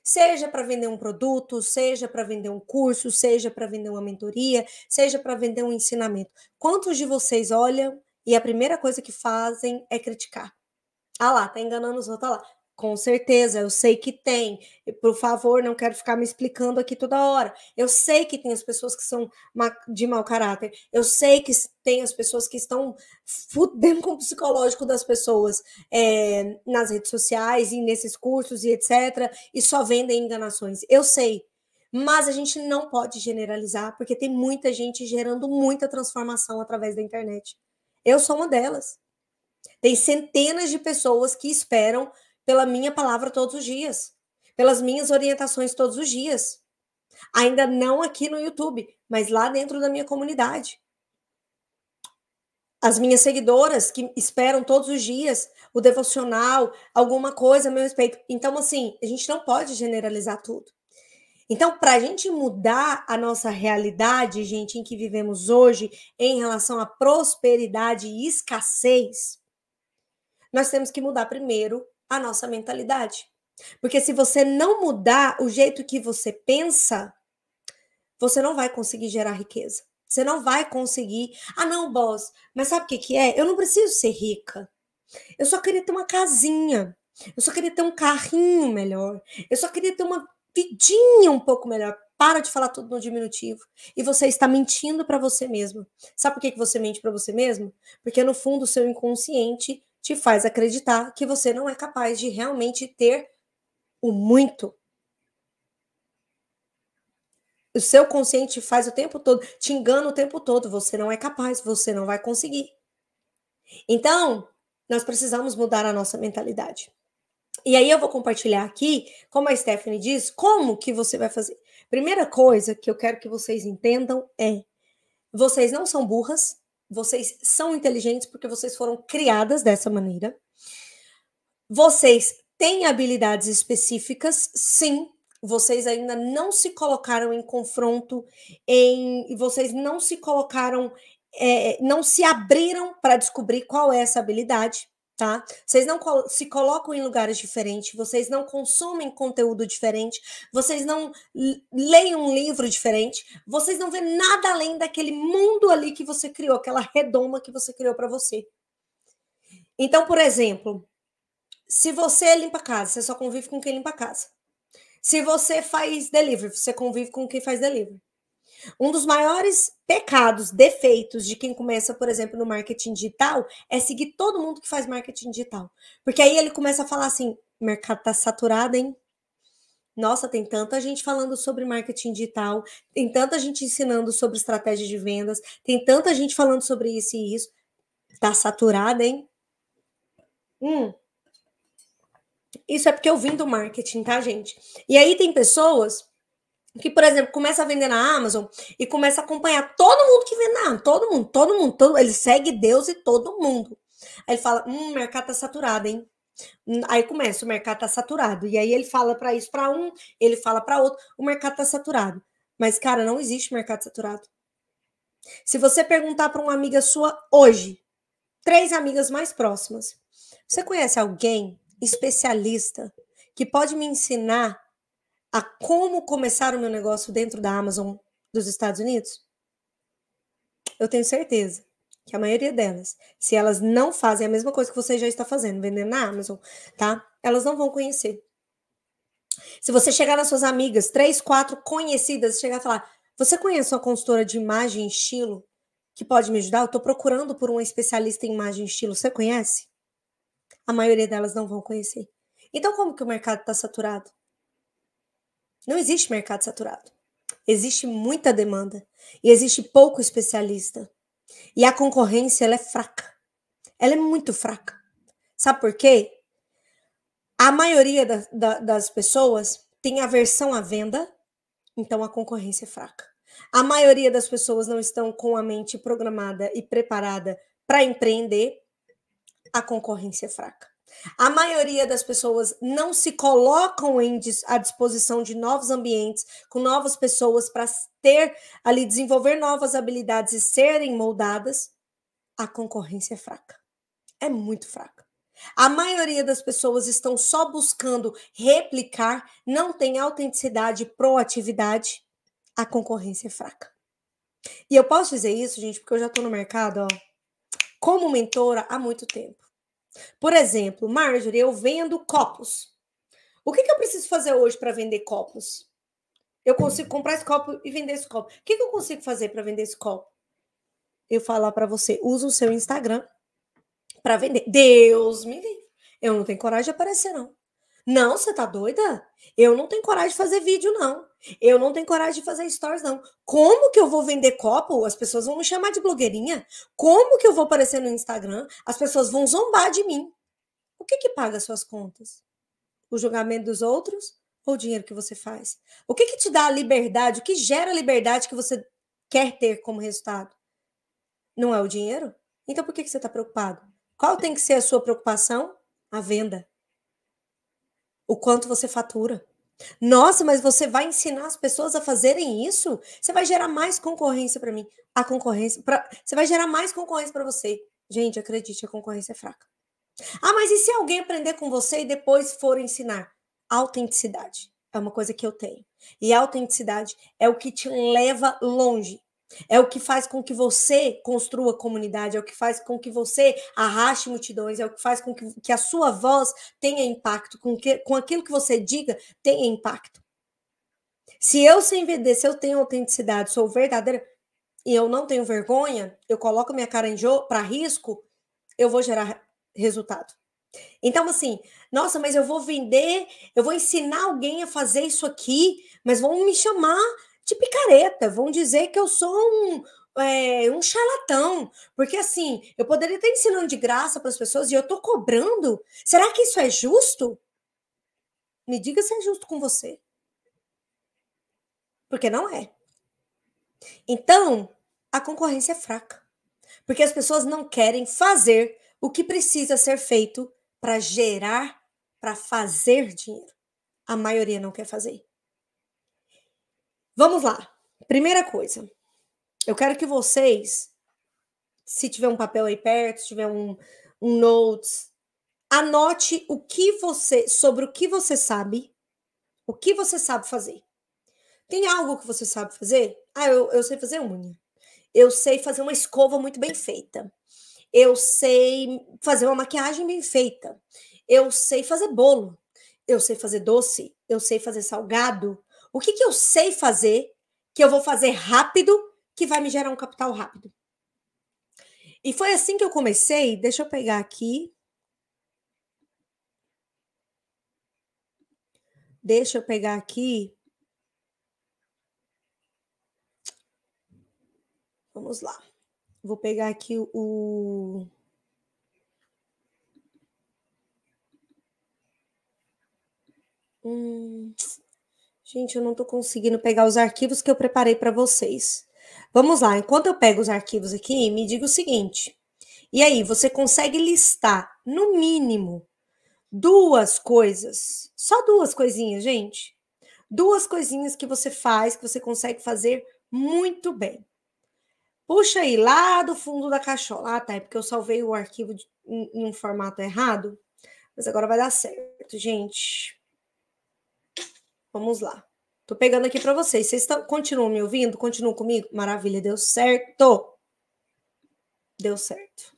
Seja para vender um produto, seja para vender um curso, seja para vender uma mentoria, seja para vender um ensinamento. Quantos de vocês olham e a primeira coisa que fazem é criticar? Ah lá, tá enganando os outros, ah lá. Com certeza, eu sei que tem. Por favor, não quero ficar me explicando aqui toda hora. Eu sei que tem as pessoas que são de mau caráter. Eu sei que tem as pessoas que estão fudendo com o psicológico das pessoas é, nas redes sociais e nesses cursos e etc. E só vendem enganações. Eu sei. Mas a gente não pode generalizar, porque tem muita gente gerando muita transformação através da internet. Eu sou uma delas. Tem centenas de pessoas que esperam pela minha palavra todos os dias, pelas minhas orientações todos os dias. Ainda não aqui no YouTube, mas lá dentro da minha comunidade. As minhas seguidoras que esperam todos os dias o devocional, alguma coisa a meu respeito. Então, assim, a gente não pode generalizar tudo. Então, para a gente mudar a nossa realidade, gente, em que vivemos hoje, em relação à prosperidade e escassez, nós temos que mudar primeiro a nossa mentalidade. Porque se você não mudar o jeito que você pensa, você não vai conseguir gerar riqueza. Você não vai conseguir. Ah, não, boss, mas sabe o que, que é? Eu não preciso ser rica. Eu só queria ter uma casinha. Eu só queria ter um carrinho melhor. Eu só queria ter uma vidinha um pouco melhor. Para de falar tudo no diminutivo. E você está mentindo para você mesmo. Sabe por que, que você mente para você mesmo? Porque no fundo, o seu inconsciente te faz acreditar que você não é capaz de realmente ter o muito. O seu consciente faz o tempo todo, te engana o tempo todo, você não é capaz, você não vai conseguir. Então, nós precisamos mudar a nossa mentalidade. E aí eu vou compartilhar aqui, como a Stephanie diz, como que você vai fazer. Primeira coisa que eu quero que vocês entendam é: vocês não são burras, vocês são inteligentes porque vocês foram criadas dessa maneira. Vocês têm habilidades específicas, sim. Vocês ainda não se colocaram em confronto, em vocês não se colocaram, é, não se abriram para descobrir qual é essa habilidade tá? Vocês não se colocam em lugares diferentes, vocês não consomem conteúdo diferente, vocês não leem um livro diferente, vocês não vêem nada além daquele mundo ali que você criou, aquela redoma que você criou para você. Então, por exemplo, se você limpa a casa, você só convive com quem limpa a casa. Se você faz delivery, você convive com quem faz delivery. Um dos maiores pecados, defeitos de quem começa, por exemplo, no marketing digital é seguir todo mundo que faz marketing digital. Porque aí ele começa a falar assim: mercado tá saturado, hein? Nossa, tem tanta gente falando sobre marketing digital, tem tanta gente ensinando sobre estratégia de vendas, tem tanta gente falando sobre isso e isso. Tá saturado, hein? Hum. Isso é porque eu vim do marketing, tá, gente? E aí tem pessoas que, por exemplo, começa a vender na Amazon e começa a acompanhar todo mundo que vende na Amazon, todo mundo, todo mundo, todo, ele segue Deus e todo mundo. Aí ele fala: "Hum, o mercado tá saturado, hein?" Hum, aí começa, o mercado tá saturado. E aí ele fala para isso para um, ele fala para outro, o mercado tá saturado. Mas cara, não existe mercado saturado. Se você perguntar para uma amiga sua hoje, três amigas mais próximas, você conhece alguém especialista que pode me ensinar a como começar o meu negócio dentro da Amazon dos Estados Unidos? Eu tenho certeza que a maioria delas, se elas não fazem a mesma coisa que você já está fazendo, vendendo na Amazon, tá? Elas não vão conhecer. Se você chegar nas suas amigas, três, quatro conhecidas, chegar e falar: Você conhece uma consultora de imagem e estilo que pode me ajudar? Eu estou procurando por uma especialista em imagem e estilo. Você conhece? A maioria delas não vão conhecer. Então, como que o mercado está saturado? Não existe mercado saturado. Existe muita demanda e existe pouco especialista. E a concorrência ela é fraca. Ela é muito fraca. Sabe por quê? A maioria da, da, das pessoas tem aversão à venda, então a concorrência é fraca. A maioria das pessoas não estão com a mente programada e preparada para empreender, a concorrência é fraca. A maioria das pessoas não se colocam em, à disposição de novos ambientes, com novas pessoas para ter ali desenvolver novas habilidades e serem moldadas. A concorrência é fraca. É muito fraca. A maioria das pessoas estão só buscando replicar, não tem autenticidade, proatividade. A concorrência é fraca. E eu posso dizer isso, gente, porque eu já estou no mercado, ó, como mentora há muito tempo. Por exemplo, Marjorie, eu vendo copos. O que, que eu preciso fazer hoje para vender copos? Eu consigo hum. comprar esse copo e vender esse copo. O que, que eu consigo fazer para vender esse copo? Eu falar para você, usa o seu Instagram para vender. Deus me livre. Eu não tenho coragem de aparecer, não. Não, você tá doida? Eu não tenho coragem de fazer vídeo, não. Eu não tenho coragem de fazer stories, não. Como que eu vou vender copo? As pessoas vão me chamar de blogueirinha. Como que eu vou aparecer no Instagram? As pessoas vão zombar de mim. O que que paga suas contas? O julgamento dos outros ou o dinheiro que você faz? O que que te dá a liberdade? O que gera a liberdade que você quer ter como resultado? Não é o dinheiro? Então por que, que você está preocupado? Qual tem que ser a sua preocupação? A venda. O quanto você fatura nossa, mas você vai ensinar as pessoas a fazerem isso? Você vai gerar mais concorrência para mim. A concorrência. Pra... Você vai gerar mais concorrência para você. Gente, acredite, a concorrência é fraca. Ah, mas e se alguém aprender com você e depois for ensinar? Autenticidade é uma coisa que eu tenho. E autenticidade é o que te leva longe. É o que faz com que você construa comunidade, é o que faz com que você arraste multidões, é o que faz com que, que a sua voz tenha impacto, com, que, com aquilo que você diga tenha impacto. Se eu sem vender, se eu tenho autenticidade, sou verdadeira e eu não tenho vergonha, eu coloco minha cara para risco, eu vou gerar resultado. Então, assim, nossa, mas eu vou vender, eu vou ensinar alguém a fazer isso aqui, mas vão me chamar de picareta, vão dizer que eu sou um, é, um charlatão, porque assim, eu poderia estar ensinando de graça para as pessoas e eu estou cobrando. Será que isso é justo? Me diga se é justo com você. Porque não é. Então, a concorrência é fraca. Porque as pessoas não querem fazer o que precisa ser feito para gerar, para fazer dinheiro. A maioria não quer fazer. Vamos lá. Primeira coisa, eu quero que vocês, se tiver um papel aí perto, se tiver um, um notes, anote o que você sobre o que você sabe, o que você sabe fazer. Tem algo que você sabe fazer? Ah, eu, eu sei fazer unha. Eu sei fazer uma escova muito bem feita. Eu sei fazer uma maquiagem bem feita. Eu sei fazer bolo. Eu sei fazer doce. Eu sei fazer salgado. O que, que eu sei fazer, que eu vou fazer rápido, que vai me gerar um capital rápido? E foi assim que eu comecei. Deixa eu pegar aqui. Deixa eu pegar aqui. Vamos lá. Vou pegar aqui o. Gente, eu não estou conseguindo pegar os arquivos que eu preparei para vocês. Vamos lá, enquanto eu pego os arquivos aqui, me diga o seguinte. E aí, você consegue listar, no mínimo, duas coisas, só duas coisinhas, gente. Duas coisinhas que você faz, que você consegue fazer muito bem. Puxa aí, lá do fundo da caixola. Ah, tá, é porque eu salvei o arquivo de, em, em um formato errado. Mas agora vai dar certo, gente. Vamos lá. Tô pegando aqui para vocês. Vocês estão, continuam me ouvindo? Continuam comigo? Maravilha, deu certo. Deu certo.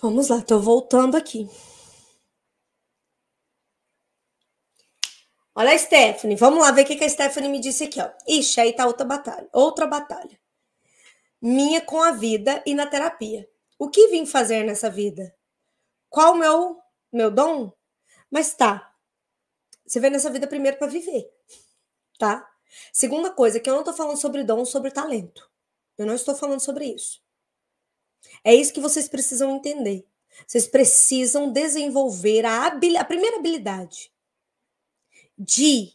Vamos lá, tô voltando aqui. Olha a Stephanie, vamos lá ver o que a Stephanie me disse aqui, ó. Ixi, aí tá outra batalha, outra batalha. Minha com a vida e na terapia. O que vim fazer nessa vida? Qual o meu, meu dom? Mas tá, você vem nessa vida primeiro para viver, tá? Segunda coisa, que eu não tô falando sobre dom, sobre talento. Eu não estou falando sobre isso. É isso que vocês precisam entender. Vocês precisam desenvolver a, a primeira habilidade de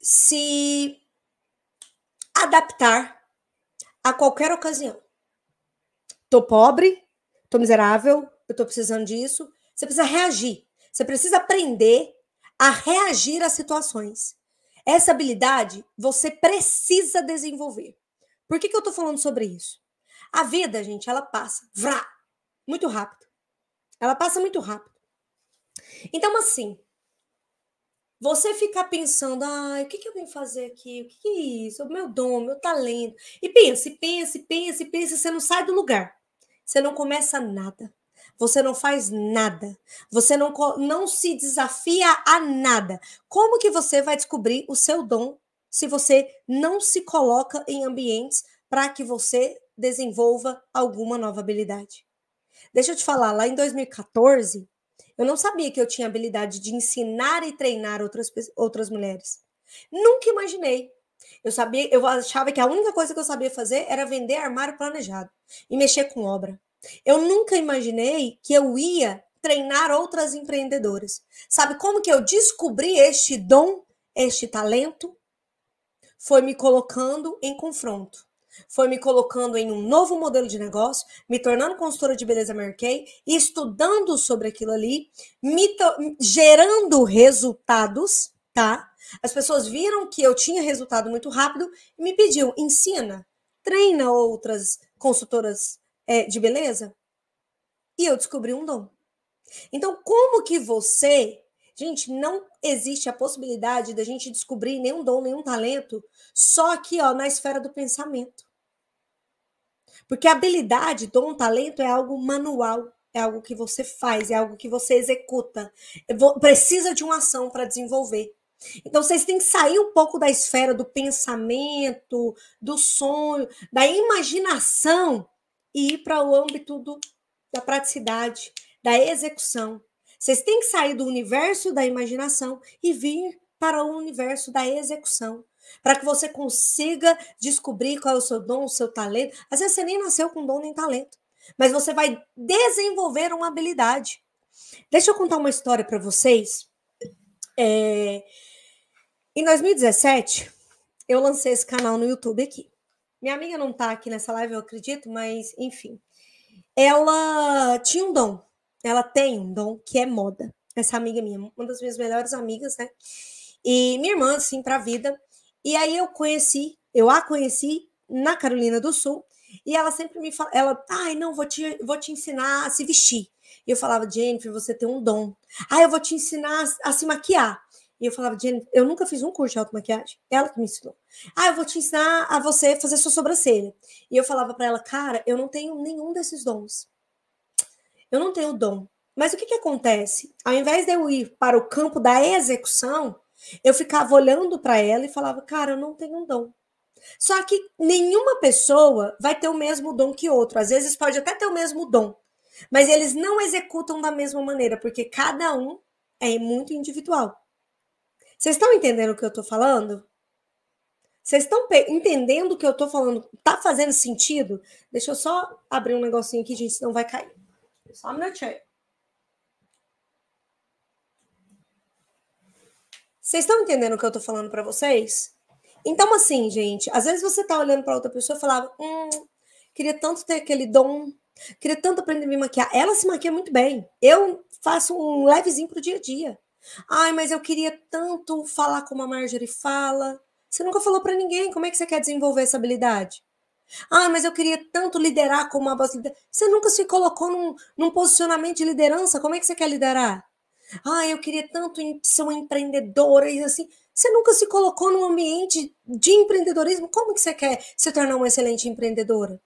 se adaptar a qualquer ocasião. Tô pobre, tô miserável, eu tô precisando disso. Você precisa reagir. Você precisa aprender a reagir às situações. Essa habilidade você precisa desenvolver. Por que, que eu tô falando sobre isso? A vida, gente, ela passa vrá, muito rápido. Ela passa muito rápido. Então, assim, você ficar pensando, ai, o que, que eu vim fazer aqui? O que, que é isso? O meu dom, meu talento. E pensa, pensa, pensa, pensa, você não sai do lugar. Você não começa nada. Você não faz nada. Você não, não se desafia a nada. Como que você vai descobrir o seu dom se você não se coloca em ambientes para que você desenvolva alguma nova habilidade? Deixa eu te falar, lá em 2014, eu não sabia que eu tinha habilidade de ensinar e treinar outras, outras mulheres. Nunca imaginei eu sabia, eu achava que a única coisa que eu sabia fazer era vender armário planejado e mexer com obra. Eu nunca imaginei que eu ia treinar outras empreendedoras. Sabe como que eu descobri este dom, este talento? Foi me colocando em confronto. Foi me colocando em um novo modelo de negócio, me tornando consultora de beleza Mary Kay, estudando sobre aquilo ali, me gerando resultados, tá? As pessoas viram que eu tinha resultado muito rápido e me pediam: ensina, treina outras consultoras é, de beleza. E eu descobri um dom. Então, como que você. Gente, não existe a possibilidade da gente descobrir nenhum dom, nenhum talento, só aqui, ó, na esfera do pensamento. Porque habilidade, dom, talento é algo manual, é algo que você faz, é algo que você executa. Precisa de uma ação para desenvolver. Então vocês têm que sair um pouco da esfera do pensamento, do sonho, da imaginação e ir para o âmbito do, da praticidade, da execução. Vocês têm que sair do universo da imaginação e vir para o universo da execução, para que você consiga descobrir qual é o seu dom, o seu talento. Às vezes você nem nasceu com dom nem talento, mas você vai desenvolver uma habilidade. Deixa eu contar uma história para vocês. É, em 2017, eu lancei esse canal no YouTube aqui. Minha amiga não tá aqui nessa live, eu acredito, mas enfim. Ela tinha um dom. Ela tem um dom que é moda. Essa amiga minha, uma das minhas melhores amigas, né? E minha irmã, assim, pra vida. E aí eu conheci, eu a conheci na Carolina do Sul. E ela sempre me fala, ela, ai, não, vou te, vou te ensinar a se vestir. E eu falava, Jennifer, você tem um dom. Ah, eu vou te ensinar a, a se maquiar. E eu falava, eu nunca fiz um curso de automaquiagem. Ela que me ensinou. Ah, eu vou te ensinar a você fazer sua sobrancelha. E eu falava para ela, cara, eu não tenho nenhum desses dons. Eu não tenho dom. Mas o que, que acontece? Ao invés de eu ir para o campo da execução, eu ficava olhando para ela e falava, cara, eu não tenho um dom. Só que nenhuma pessoa vai ter o mesmo dom que outro. Às vezes pode até ter o mesmo dom, mas eles não executam da mesma maneira, porque cada um é muito individual. Vocês estão entendendo o que eu estou falando? Vocês estão entendendo o que eu estou falando? Tá fazendo sentido? Deixa eu só abrir um negocinho aqui, gente, senão vai cair. Só um minutinho. Vocês estão entendendo o que eu estou falando para vocês? Então, assim, gente, às vezes você tá olhando para outra pessoa e falava, hum, queria tanto ter aquele dom, queria tanto aprender a me maquiar. Ela se maquia muito bem. Eu faço um levezinho pro dia a dia. Ai, mas eu queria tanto falar como a Marjorie fala. Você nunca falou para ninguém. Como é que você quer desenvolver essa habilidade? Ah, mas eu queria tanto liderar como a voz Você nunca se colocou num, num, posicionamento de liderança. Como é que você quer liderar? Ah, eu queria tanto ser uma empreendedora e assim. Você nunca se colocou num ambiente de empreendedorismo. Como que você quer se tornar uma excelente empreendedora?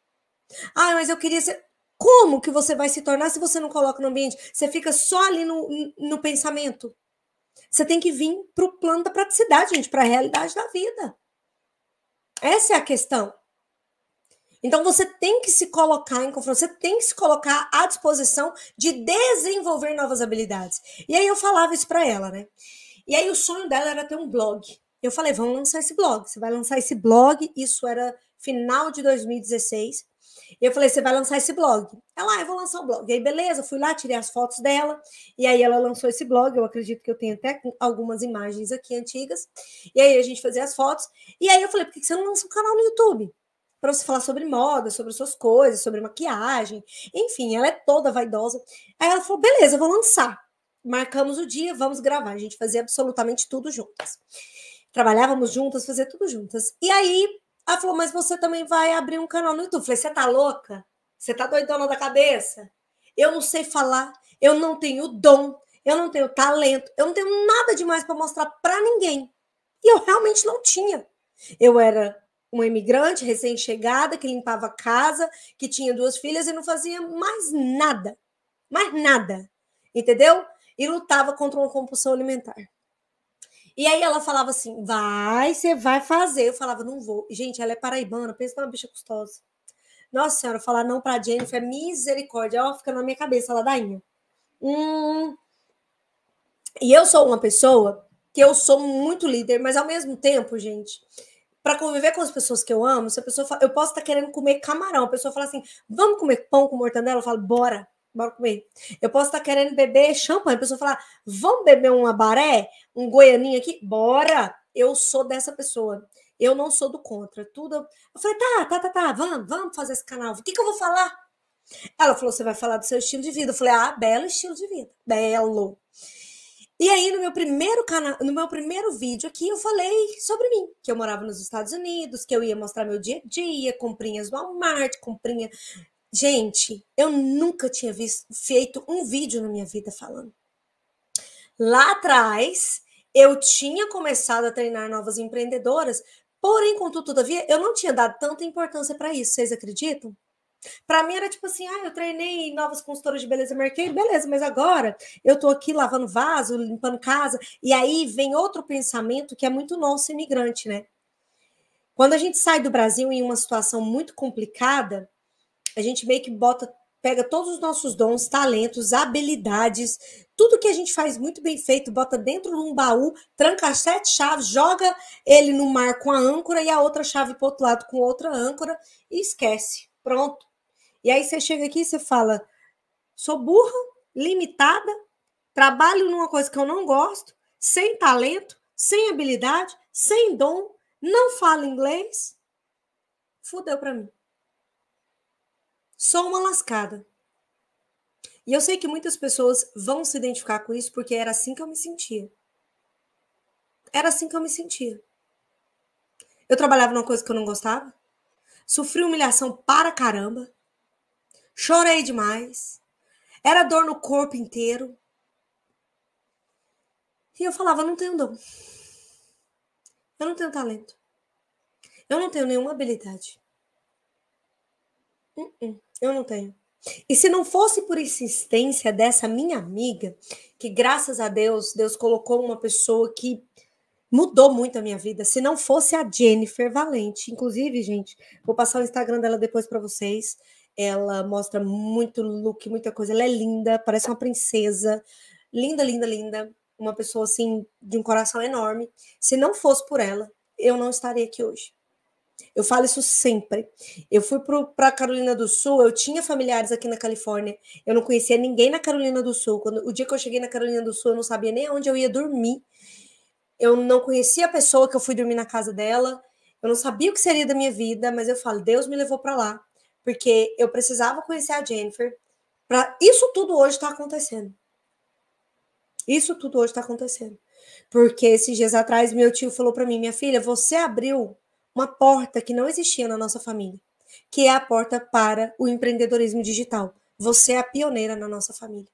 Ah, mas eu queria ser. Como que você vai se tornar se você não coloca no ambiente? Você fica só ali no, no pensamento. Você tem que vir para o plano da praticidade, gente, para a realidade da vida. Essa é a questão. Então você tem que se colocar em confronto, você tem que se colocar à disposição de desenvolver novas habilidades. E aí eu falava isso para ela, né? E aí o sonho dela era ter um blog. Eu falei, vamos lançar esse blog. Você vai lançar esse blog. Isso era final de 2016. E eu falei, você vai lançar esse blog? Ela, ah, eu vou lançar o blog. E aí, beleza, fui lá, tirei as fotos dela, e aí ela lançou esse blog, eu acredito que eu tenho até algumas imagens aqui antigas, e aí a gente fazia as fotos, e aí eu falei, por que você não lança um canal no YouTube? Para você falar sobre moda, sobre suas coisas, sobre maquiagem, enfim, ela é toda vaidosa. Aí ela falou, beleza, eu vou lançar. Marcamos o dia, vamos gravar. A gente fazia absolutamente tudo juntas. Trabalhávamos juntas, fazia tudo juntas. E aí, ela falou, mas você também vai abrir um canal no YouTube. Eu falei, você tá louca? Você tá doidona da cabeça? Eu não sei falar, eu não tenho dom, eu não tenho talento, eu não tenho nada demais para mostrar para ninguém. E eu realmente não tinha. Eu era uma imigrante recém-chegada que limpava casa, que tinha duas filhas e não fazia mais nada. Mais nada. Entendeu? E lutava contra uma compulsão alimentar. E aí ela falava assim: vai, você vai fazer. Eu falava, não vou. Gente, ela é paraibana, pensa numa bicha custosa. Nossa senhora, falar não pra Jennifer é misericórdia. Ó, fica na minha cabeça, ladainha. Hum. E eu sou uma pessoa que eu sou muito líder, mas ao mesmo tempo, gente, para conviver com as pessoas que eu amo, se a pessoa fala, eu posso estar tá querendo comer camarão, a pessoa fala assim: vamos comer pão com mortadela? Eu falo, bora bora comer. Eu posso estar tá querendo beber champanhe. A pessoa falar, vamos beber uma baré, um goianinho aqui? Bora! Eu sou dessa pessoa. Eu não sou do contra. Tudo. Eu falei, tá, tá, tá, tá, vamos, vamos fazer esse canal. O que, que eu vou falar? Ela falou, você vai falar do seu estilo de vida. Eu falei, ah, belo estilo de vida. Belo. E aí, no meu primeiro canal, no meu primeiro vídeo aqui, eu falei sobre mim, que eu morava nos Estados Unidos, que eu ia mostrar meu dia a dia, comprinhas do Walmart, comprinha Gente, eu nunca tinha visto, feito um vídeo na minha vida falando. Lá atrás, eu tinha começado a treinar novas empreendedoras, porém, contudo, todavia, eu não tinha dado tanta importância para isso, vocês acreditam? Para mim era tipo assim, ah, eu treinei novas consultoras de beleza marquei beleza, mas agora eu tô aqui lavando vaso, limpando casa, e aí vem outro pensamento que é muito nosso imigrante, né? Quando a gente sai do Brasil em uma situação muito complicada, a gente meio que bota, pega todos os nossos dons, talentos, habilidades, tudo que a gente faz muito bem feito, bota dentro de um baú, tranca sete chaves, joga ele no mar com a âncora e a outra chave para outro lado com outra âncora e esquece. Pronto. E aí você chega aqui e você fala: sou burra, limitada, trabalho numa coisa que eu não gosto, sem talento, sem habilidade, sem dom, não falo inglês. Fudeu para mim. Só uma lascada. E eu sei que muitas pessoas vão se identificar com isso porque era assim que eu me sentia. Era assim que eu me sentia. Eu trabalhava numa coisa que eu não gostava, sofri humilhação para caramba, chorei demais, era dor no corpo inteiro. E eu falava: eu não tenho dom, eu não tenho talento, eu não tenho nenhuma habilidade. Uh -uh. Eu não tenho. E se não fosse por insistência dessa minha amiga, que graças a Deus, Deus colocou uma pessoa que mudou muito a minha vida. Se não fosse a Jennifer Valente, inclusive, gente, vou passar o Instagram dela depois para vocês. Ela mostra muito look, muita coisa. Ela é linda, parece uma princesa. Linda, linda, linda. Uma pessoa assim de um coração enorme. Se não fosse por ela, eu não estaria aqui hoje. Eu falo isso sempre. Eu fui para a Carolina do Sul, eu tinha familiares aqui na Califórnia, eu não conhecia ninguém na Carolina do Sul. Quando, o dia que eu cheguei na Carolina do Sul, eu não sabia nem onde eu ia dormir. Eu não conhecia a pessoa que eu fui dormir na casa dela. Eu não sabia o que seria da minha vida, mas eu falo, Deus me levou para lá, porque eu precisava conhecer a Jennifer. Para isso tudo hoje está acontecendo. Isso tudo hoje está acontecendo. Porque esses dias atrás meu tio falou para mim, minha filha, você abriu uma porta que não existia na nossa família, que é a porta para o empreendedorismo digital. Você é a pioneira na nossa família.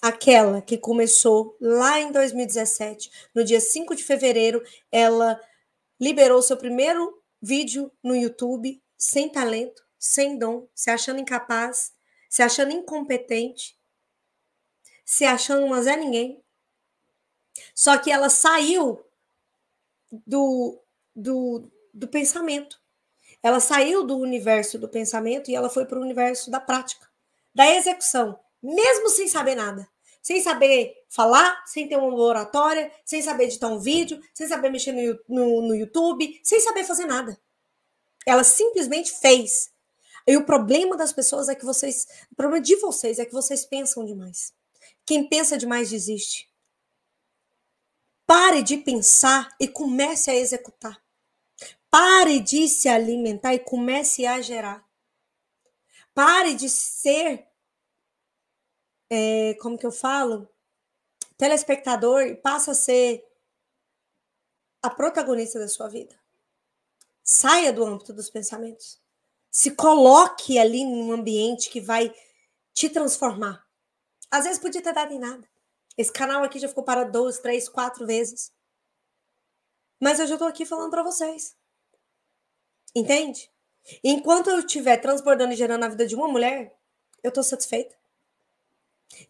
Aquela que começou lá em 2017, no dia 5 de fevereiro, ela liberou seu primeiro vídeo no YouTube, sem talento, sem dom, se achando incapaz, se achando incompetente, se achando uma Zé Ninguém. Só que ela saiu do, do, do pensamento. Ela saiu do universo do pensamento e ela foi para o universo da prática, da execução, mesmo sem saber nada. Sem saber falar, sem ter uma oratória, sem saber editar um vídeo, sem saber mexer no, no, no YouTube, sem saber fazer nada. Ela simplesmente fez. E o problema das pessoas é que vocês. O problema de vocês é que vocês pensam demais. Quem pensa demais desiste. Pare de pensar e comece a executar. Pare de se alimentar e comece a gerar. Pare de ser, é, como que eu falo, telespectador e passa a ser a protagonista da sua vida. Saia do âmbito dos pensamentos. Se coloque ali num ambiente que vai te transformar. Às vezes podia ter dado em nada. Esse canal aqui já ficou parado duas, três, quatro vezes. Mas eu já estou aqui falando para vocês. Entende? Enquanto eu estiver transbordando e gerando a vida de uma mulher, eu estou satisfeita.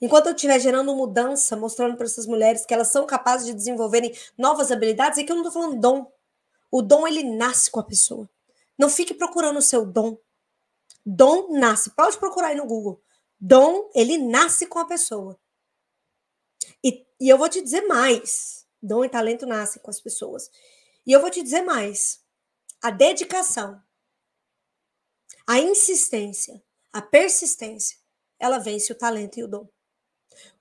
Enquanto eu estiver gerando mudança, mostrando para essas mulheres que elas são capazes de desenvolverem novas habilidades, é que eu não estou falando dom. O dom, ele nasce com a pessoa. Não fique procurando o seu dom. Dom nasce. Pode procurar aí no Google. Dom, ele nasce com a pessoa. E, e eu vou te dizer mais: dom e talento nascem com as pessoas. E eu vou te dizer mais: a dedicação, a insistência, a persistência, ela vence o talento e o dom.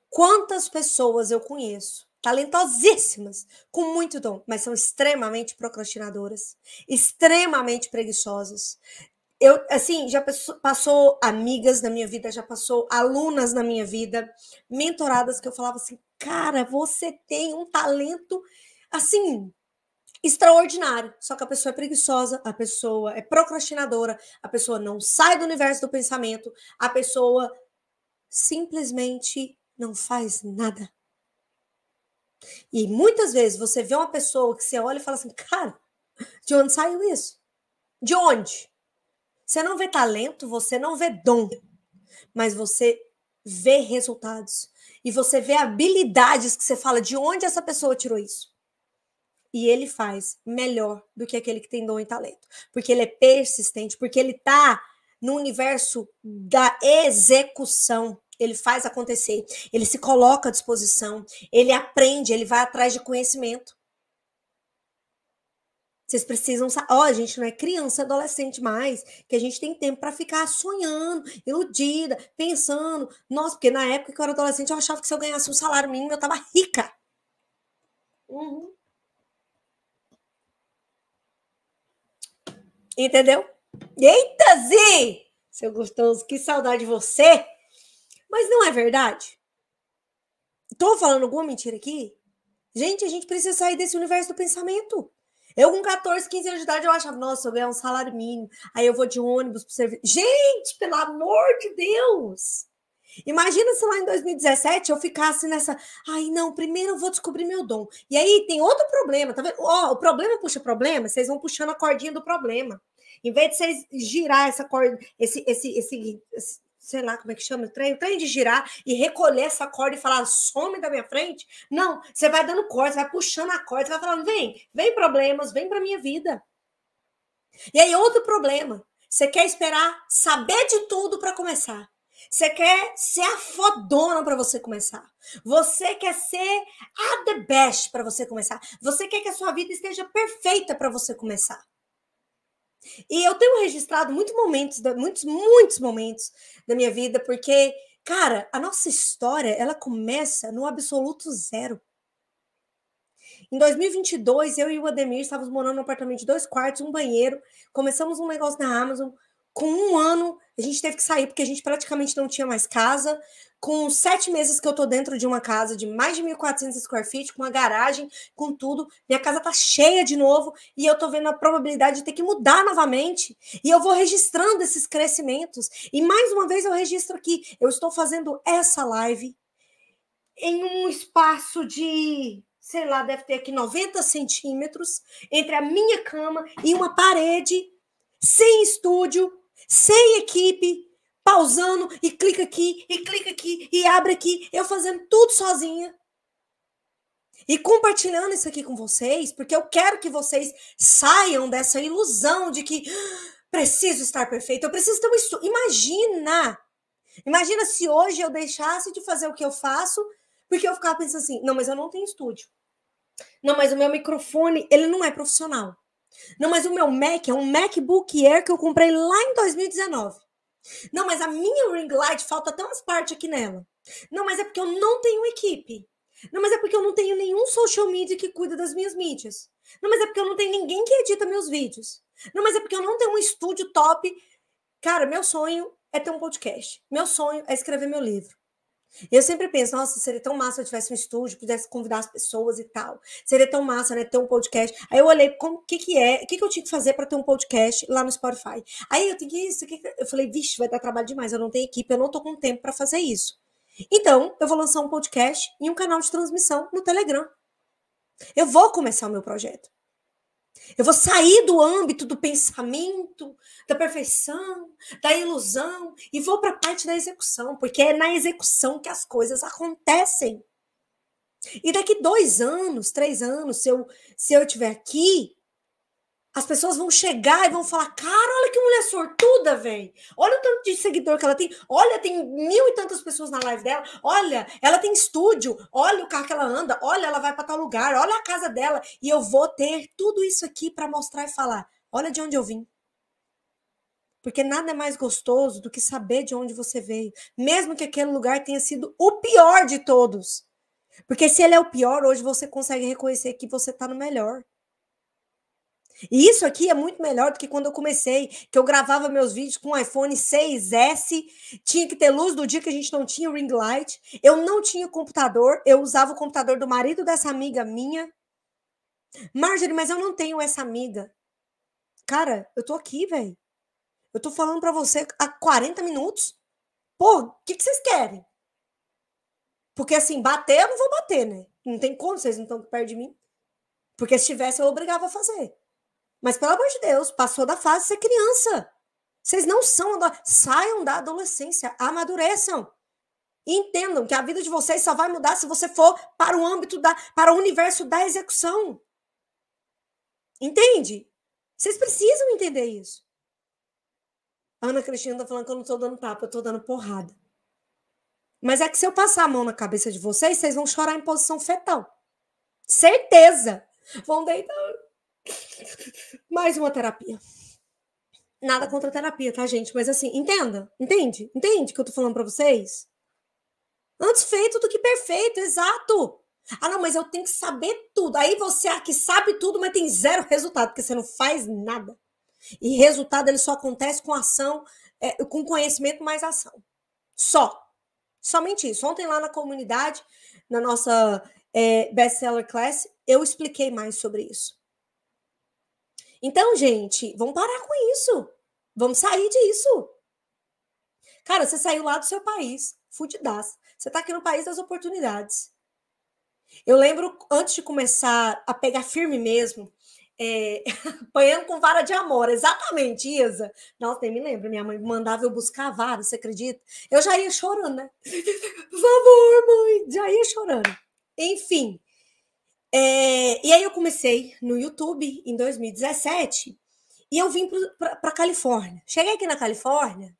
Quantas pessoas eu conheço, talentosíssimas, com muito dom, mas são extremamente procrastinadoras, extremamente preguiçosas, eu, assim, já passou amigas na minha vida, já passou alunas na minha vida, mentoradas que eu falava assim, cara, você tem um talento, assim, extraordinário. Só que a pessoa é preguiçosa, a pessoa é procrastinadora, a pessoa não sai do universo do pensamento, a pessoa simplesmente não faz nada. E muitas vezes você vê uma pessoa que você olha e fala assim, cara, de onde saiu isso? De onde? Você não vê talento, você não vê dom, mas você vê resultados. E você vê habilidades que você fala de onde essa pessoa tirou isso. E ele faz melhor do que aquele que tem dom e talento. Porque ele é persistente, porque ele está no universo da execução. Ele faz acontecer, ele se coloca à disposição, ele aprende, ele vai atrás de conhecimento. Vocês precisam saber. Ó, a gente não é criança, adolescente mais, que a gente tem tempo para ficar sonhando, iludida, pensando. Nossa, porque na época que eu era adolescente, eu achava que se eu ganhasse um salário mínimo, eu tava rica. Uhum. Entendeu? Eita, Zi! Seu gostoso, que saudade de você! Mas não é verdade? Tô falando alguma mentira aqui? Gente, a gente precisa sair desse universo do pensamento. Eu, com 14, 15 anos de idade, eu achava, nossa, eu ganho um salário mínimo, aí eu vou de ônibus pro serviço. Gente, pelo amor de Deus! Imagina se lá em 2017 eu ficasse nessa. Ai, não, primeiro eu vou descobrir meu dom. E aí tem outro problema, tá vendo? Ó, oh, o problema puxa problema, vocês vão puxando a cordinha do problema. Em vez de vocês girar essa corda, esse, esse, esse, esse sei lá como é que chama o trem, o trem de girar e recolher essa corda e falar some da minha frente. Não, você vai dando corda, vai puxando a corda, você vai falando, vem, vem problemas, vem para minha vida. E aí outro problema, você quer esperar saber de tudo para começar. Você quer ser a fodona para você começar. Você quer ser a the best para você começar. Você quer que a sua vida esteja perfeita para você começar. E eu tenho registrado muitos momentos, muitos, muitos momentos da minha vida, porque, cara, a nossa história, ela começa no absoluto zero. Em 2022, eu e o Ademir estávamos morando num apartamento de dois quartos, um banheiro. Começamos um negócio na Amazon. Com um ano, a gente teve que sair porque a gente praticamente não tinha mais casa. Com sete meses que eu tô dentro de uma casa de mais de 1.400 square feet, com uma garagem, com tudo, minha casa tá cheia de novo e eu tô vendo a probabilidade de ter que mudar novamente. E eu vou registrando esses crescimentos. E mais uma vez eu registro aqui, eu estou fazendo essa live em um espaço de sei lá, deve ter aqui 90 centímetros entre a minha cama e uma parede, sem estúdio, sem equipe, pausando e clica aqui, e clica aqui, e abre aqui, eu fazendo tudo sozinha. E compartilhando isso aqui com vocês, porque eu quero que vocês saiam dessa ilusão de que ah, preciso estar perfeito, eu preciso ter um estudo. Imagina! Imagina se hoje eu deixasse de fazer o que eu faço, porque eu ficava pensando assim: não, mas eu não tenho estúdio. Não, mas o meu microfone, ele não é profissional. Não, mas o meu Mac é um MacBook Air que eu comprei lá em 2019. Não, mas a minha ring light falta até umas partes aqui nela. Não, mas é porque eu não tenho equipe. Não, mas é porque eu não tenho nenhum social media que cuida das minhas mídias. Não, mas é porque eu não tenho ninguém que edita meus vídeos. Não, mas é porque eu não tenho um estúdio top. Cara, meu sonho é ter um podcast. Meu sonho é escrever meu livro. E eu sempre penso, nossa, seria tão massa se eu tivesse um estúdio, pudesse convidar as pessoas e tal. Seria tão massa, né, ter um podcast. Aí eu olhei, como que que é? O que que eu tinha que fazer para ter um podcast lá no Spotify? Aí eu tenho isso, que eu falei, vixe, vai dar trabalho demais, eu não tenho equipe, eu não tô com tempo para fazer isso. Então, eu vou lançar um podcast e um canal de transmissão no Telegram. Eu vou começar o meu projeto. Eu vou sair do âmbito do pensamento, da perfeição, da ilusão e vou para a parte da execução, porque é na execução que as coisas acontecem. E daqui dois anos, três anos, se eu, se eu estiver aqui, as pessoas vão chegar e vão falar: cara, olha que mulher sortuda, velho. Olha o tanto de seguidor que ela tem. Olha, tem mil e tantas pessoas na live dela. Olha, ela tem estúdio. Olha o carro que ela anda. Olha, ela vai para tal lugar. Olha a casa dela. E eu vou ter tudo isso aqui para mostrar e falar: olha de onde eu vim. Porque nada é mais gostoso do que saber de onde você veio, mesmo que aquele lugar tenha sido o pior de todos. Porque se ele é o pior, hoje você consegue reconhecer que você está no melhor. E isso aqui é muito melhor do que quando eu comecei, que eu gravava meus vídeos com iPhone 6S, tinha que ter luz do dia que a gente não tinha ring light, eu não tinha computador, eu usava o computador do marido dessa amiga minha. Marjorie, mas eu não tenho essa amiga. Cara, eu tô aqui, velho. Eu tô falando para você há 40 minutos. Pô, o que, que vocês querem? Porque assim, bater eu não vou bater, né? Não tem como, vocês não estão perto de mim. Porque se tivesse, eu obrigava a fazer. Mas, pelo amor de Deus, passou da fase de ser criança. Vocês não são. Saiam da adolescência, amadureçam. Entendam que a vida de vocês só vai mudar se você for para o âmbito da, para o universo da execução. Entende? Vocês precisam entender isso. Ana Cristina tá falando que eu não tô dando tapa, eu tô dando porrada. Mas é que se eu passar a mão na cabeça de vocês, vocês vão chorar em posição fetal. Certeza! Vão deitar. Mais uma terapia. Nada contra a terapia, tá, gente? Mas assim, entenda, entende? Entende o que eu tô falando para vocês? Antes feito do que perfeito, exato. Ah, não, mas eu tenho que saber tudo. Aí você ah, que sabe tudo, mas tem zero resultado, porque você não faz nada. E resultado ele só acontece com ação, é, com conhecimento mais ação. Só. Somente isso. Ontem lá na comunidade, na nossa é, bestseller class, eu expliquei mais sobre isso. Então, gente, vamos parar com isso. Vamos sair disso. Cara, você saiu lá do seu país, fudidaço. Você está aqui no país das oportunidades. Eu lembro, antes de começar a pegar firme mesmo, é, apanhando com vara de amor, exatamente, Isa. Nossa, nem me lembro, minha mãe mandava eu buscar a vara, você acredita? Eu já ia chorando, né? Por favor, mãe, já ia chorando. Enfim, é, e aí eu comecei no YouTube em 2017 e eu vim para Califórnia. Cheguei aqui na Califórnia,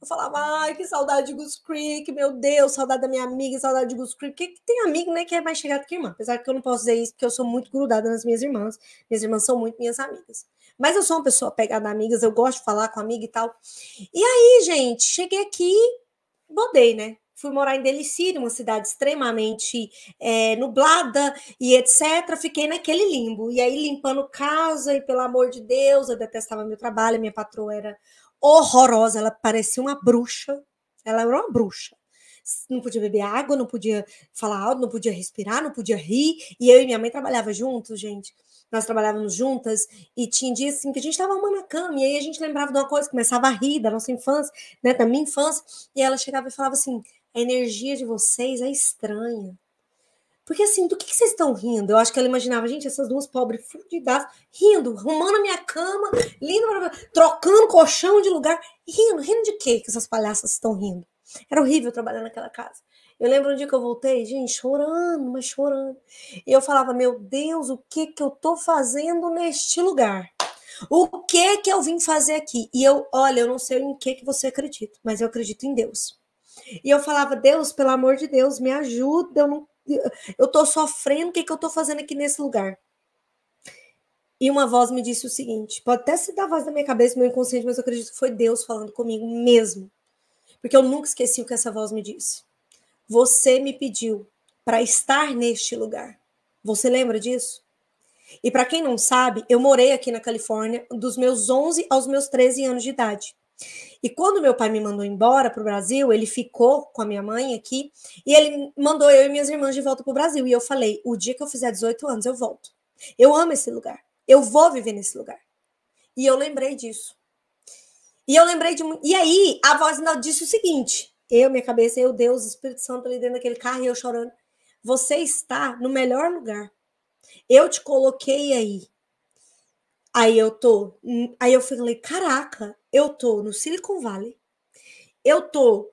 eu falava, ai, que saudade de Goose Creek, meu Deus, saudade da minha amiga, saudade de Goose Creek. Porque tem amigo, né, que é mais chegado que irmã. Apesar que eu não posso dizer isso, porque eu sou muito grudada nas minhas irmãs. Minhas irmãs são muito minhas amigas. Mas eu sou uma pessoa pegada a amigas, eu gosto de falar com amiga e tal. E aí, gente, cheguei aqui, bodei, né? fui morar em Delicírio, uma cidade extremamente é, nublada e etc. Fiquei naquele limbo. E aí, limpando casa, e pelo amor de Deus, eu detestava meu trabalho, minha patroa era horrorosa, ela parecia uma bruxa. Ela era uma bruxa não podia beber água, não podia falar alto, não podia respirar, não podia rir. E eu e minha mãe trabalhava juntos, gente. Nós trabalhávamos juntas e tinha dias assim que a gente estava uma na cama e aí a gente lembrava de uma coisa, começava a rir da nossa infância, né, da minha infância, e ela chegava e falava assim: a energia de vocês é estranha. Porque assim, do que, que vocês estão rindo? Eu acho que ela imaginava, gente, essas duas pobres fudidas rindo, arrumando a minha cama, lindo, trocando colchão de lugar, rindo, rindo de quê que essas palhaças estão rindo? Era horrível trabalhar naquela casa. Eu lembro um dia que eu voltei, gente, chorando, mas chorando. E eu falava, meu Deus, o que que eu tô fazendo neste lugar? O que que eu vim fazer aqui? E eu, olha, eu não sei em que que você acredita, mas eu acredito em Deus. E eu falava, Deus, pelo amor de Deus, me ajuda, eu não eu tô sofrendo, o que, que eu tô fazendo aqui nesse lugar? E uma voz me disse o seguinte: pode até ser da voz da minha cabeça, meu inconsciente, mas eu acredito que foi Deus falando comigo mesmo. Porque eu nunca esqueci o que essa voz me disse. Você me pediu para estar neste lugar. Você lembra disso? E para quem não sabe, eu morei aqui na Califórnia dos meus 11 aos meus 13 anos de idade. E quando meu pai me mandou embora para o Brasil, ele ficou com a minha mãe aqui e ele mandou eu e minhas irmãs de volta para o Brasil. E eu falei: o dia que eu fizer 18 anos, eu volto. Eu amo esse lugar. Eu vou viver nesse lugar. E eu lembrei disso. E eu lembrei de. E aí, a voz ainda disse o seguinte: eu, minha cabeça, eu, Deus, Espírito Santo ali dentro daquele carro e eu chorando. Você está no melhor lugar. Eu te coloquei aí. Aí eu tô, aí eu falei, caraca, eu tô no Silicon Valley, eu tô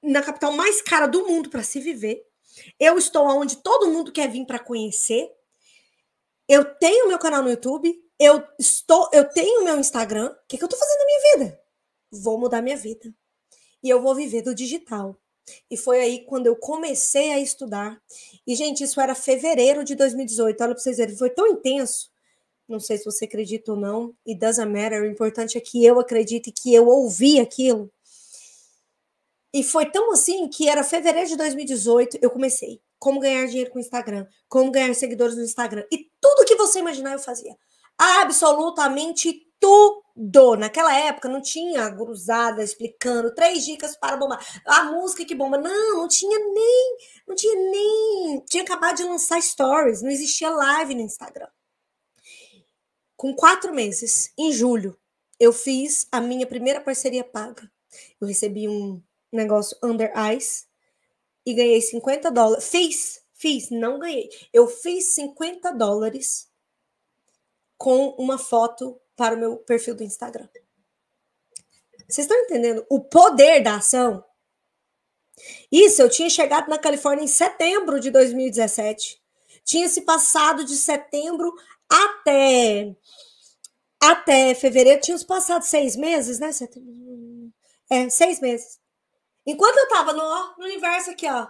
na capital mais cara do mundo para se viver, eu estou onde todo mundo quer vir para conhecer, eu tenho meu canal no YouTube, eu estou, eu tenho meu Instagram, o que, que eu tô fazendo na minha vida? Vou mudar minha vida e eu vou viver do digital. E foi aí quando eu comecei a estudar. E, gente, isso era fevereiro de 2018. Olha para vocês verem, foi tão intenso não sei se você acredita ou não, e doesn't matter, o importante é que eu acredite que eu ouvi aquilo. E foi tão assim que era fevereiro de 2018, eu comecei. Como ganhar dinheiro com o Instagram, como ganhar seguidores no Instagram. E tudo que você imaginar eu fazia. Absolutamente tudo. Naquela época não tinha gruzada explicando três dicas para bombar. A música que bomba. Não, não tinha nem. Não tinha nem. Tinha acabado de lançar stories. Não existia live no Instagram. Com quatro meses, em julho, eu fiz a minha primeira parceria paga. Eu recebi um negócio Under Eyes e ganhei 50 dólares. Fiz, fiz, não ganhei. Eu fiz 50 dólares com uma foto para o meu perfil do Instagram. Vocês estão entendendo o poder da ação? Isso, eu tinha chegado na Califórnia em setembro de 2017. Tinha se passado de setembro até até fevereiro tinha passado seis meses, né? É, seis meses. Enquanto eu tava no, no universo aqui, ó.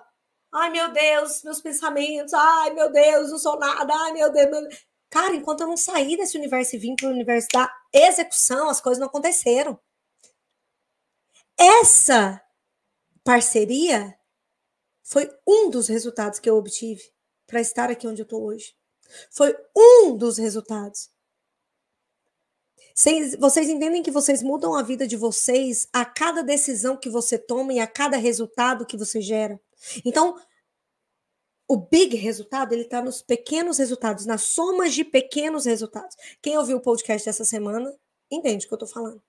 Ai, meu Deus, meus pensamentos. Ai, meu Deus, não sou nada. Ai, meu Deus. Meu... Cara, enquanto eu não saí desse universo e vim pro universo da execução, as coisas não aconteceram. Essa parceria foi um dos resultados que eu obtive para estar aqui onde eu tô hoje. Foi um dos resultados. Vocês, vocês entendem que vocês mudam a vida de vocês a cada decisão que você toma e a cada resultado que você gera. Então, o big resultado, ele está nos pequenos resultados, nas somas de pequenos resultados. Quem ouviu o podcast dessa semana entende o que eu estou falando.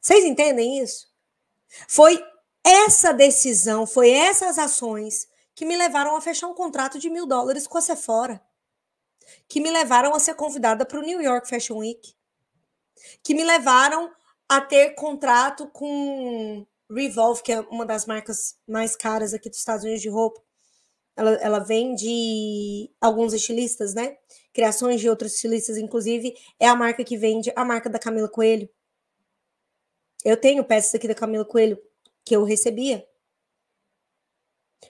Vocês entendem isso? Foi essa decisão, foi essas ações, que me levaram a fechar um contrato de mil dólares com a Sephora, que me levaram a ser convidada para o New York Fashion Week, que me levaram a ter contrato com Revolve, que é uma das marcas mais caras aqui dos Estados Unidos de roupa. Ela, ela alguns estilistas, né? Criações de outros estilistas, inclusive, é a marca que vende a marca da Camila Coelho. Eu tenho peças aqui da Camila Coelho que eu recebia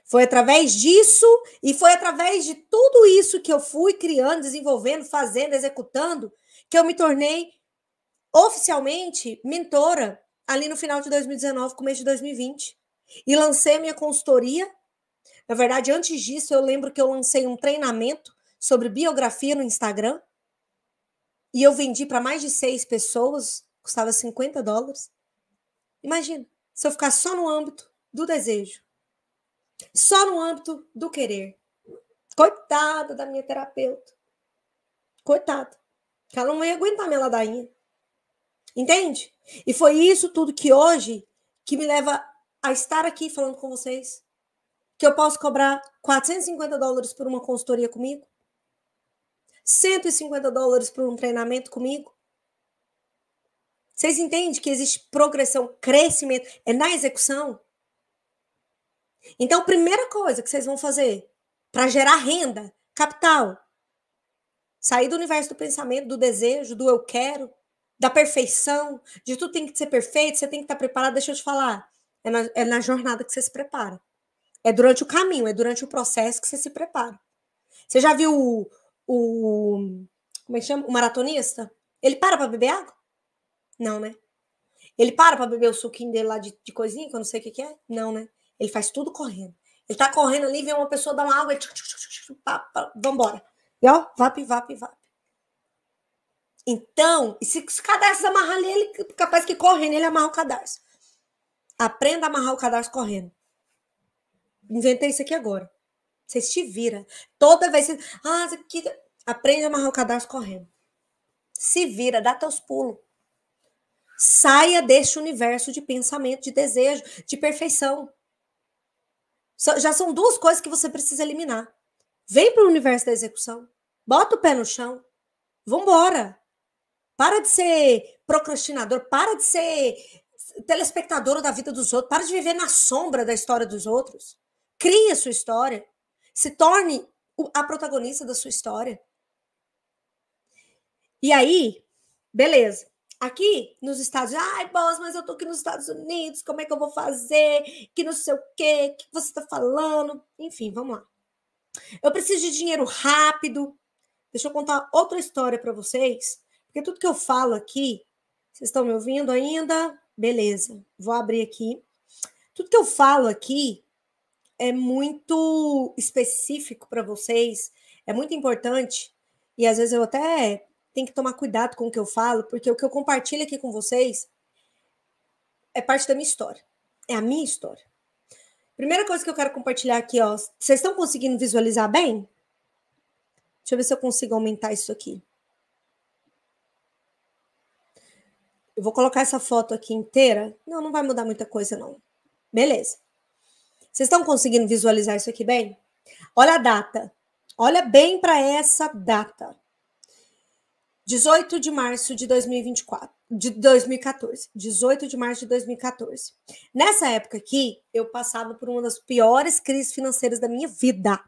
foi através disso e foi através de tudo isso que eu fui criando, desenvolvendo, fazendo, executando, que eu me tornei oficialmente mentora ali no final de 2019, começo de 2020. E lancei minha consultoria. Na verdade, antes disso, eu lembro que eu lancei um treinamento sobre biografia no Instagram. E eu vendi para mais de seis pessoas, custava 50 dólares. Imagina, se eu ficar só no âmbito do desejo. Só no âmbito do querer. Coitada da minha terapeuta. Coitada. Que ela não ia aguentar minha ladainha. Entende? E foi isso tudo que hoje que me leva a estar aqui falando com vocês. Que eu posso cobrar 450 dólares por uma consultoria comigo. 150 dólares por um treinamento comigo. Vocês entendem que existe progressão, crescimento, é na execução? Então, primeira coisa que vocês vão fazer para gerar renda, capital, sair do universo do pensamento, do desejo, do eu quero, da perfeição, de tudo tem que ser perfeito, você tem que estar tá preparado. Deixa eu te falar, é na, é na jornada que você se prepara. É durante o caminho, é durante o processo que você se prepara. Você já viu o, o como é que chama? O maratonista? Ele para para beber água? Não, né? Ele para para beber o suquinho dele lá de, de coisinha, que eu não sei o que, que é? Não, né? Ele faz tudo correndo. Ele tá correndo ali, vê uma pessoa dar uma água, ele... vambora. E ó, vap, vap, vap. Então, se os cadarços amarrar ali, ele capaz que correndo, ele amarra o cadarço. Aprenda a amarrar o cadarço correndo. Inventei isso aqui agora. Vocês te viram. Toda vez que. Ah, que... Aprende a amarrar o cadarço correndo. Se vira, dá teus pulos. Saia deste universo de pensamento, de desejo, de perfeição. Já são duas coisas que você precisa eliminar. Vem para o universo da execução, bota o pé no chão, vambora. Para de ser procrastinador, para de ser telespectador da vida dos outros, para de viver na sombra da história dos outros. Crie a sua história, se torne a protagonista da sua história. E aí, beleza. Aqui nos Estados Unidos, ai, boss, mas eu tô aqui nos Estados Unidos, como é que eu vou fazer? Que não sei o quê, que você tá falando? Enfim, vamos lá. Eu preciso de dinheiro rápido. Deixa eu contar outra história para vocês, porque tudo que eu falo aqui, vocês estão me ouvindo ainda? Beleza, vou abrir aqui. Tudo que eu falo aqui é muito específico para vocês, é muito importante, e às vezes eu até tem que tomar cuidado com o que eu falo, porque o que eu compartilho aqui com vocês é parte da minha história. É a minha história. Primeira coisa que eu quero compartilhar aqui, ó. Vocês estão conseguindo visualizar bem? Deixa eu ver se eu consigo aumentar isso aqui. Eu vou colocar essa foto aqui inteira. Não, não vai mudar muita coisa, não. Beleza. Vocês estão conseguindo visualizar isso aqui bem? Olha a data. Olha bem para essa data. 18 de março de 2024, de 2014, 18 de março de 2014. Nessa época aqui, eu passava por uma das piores crises financeiras da minha vida.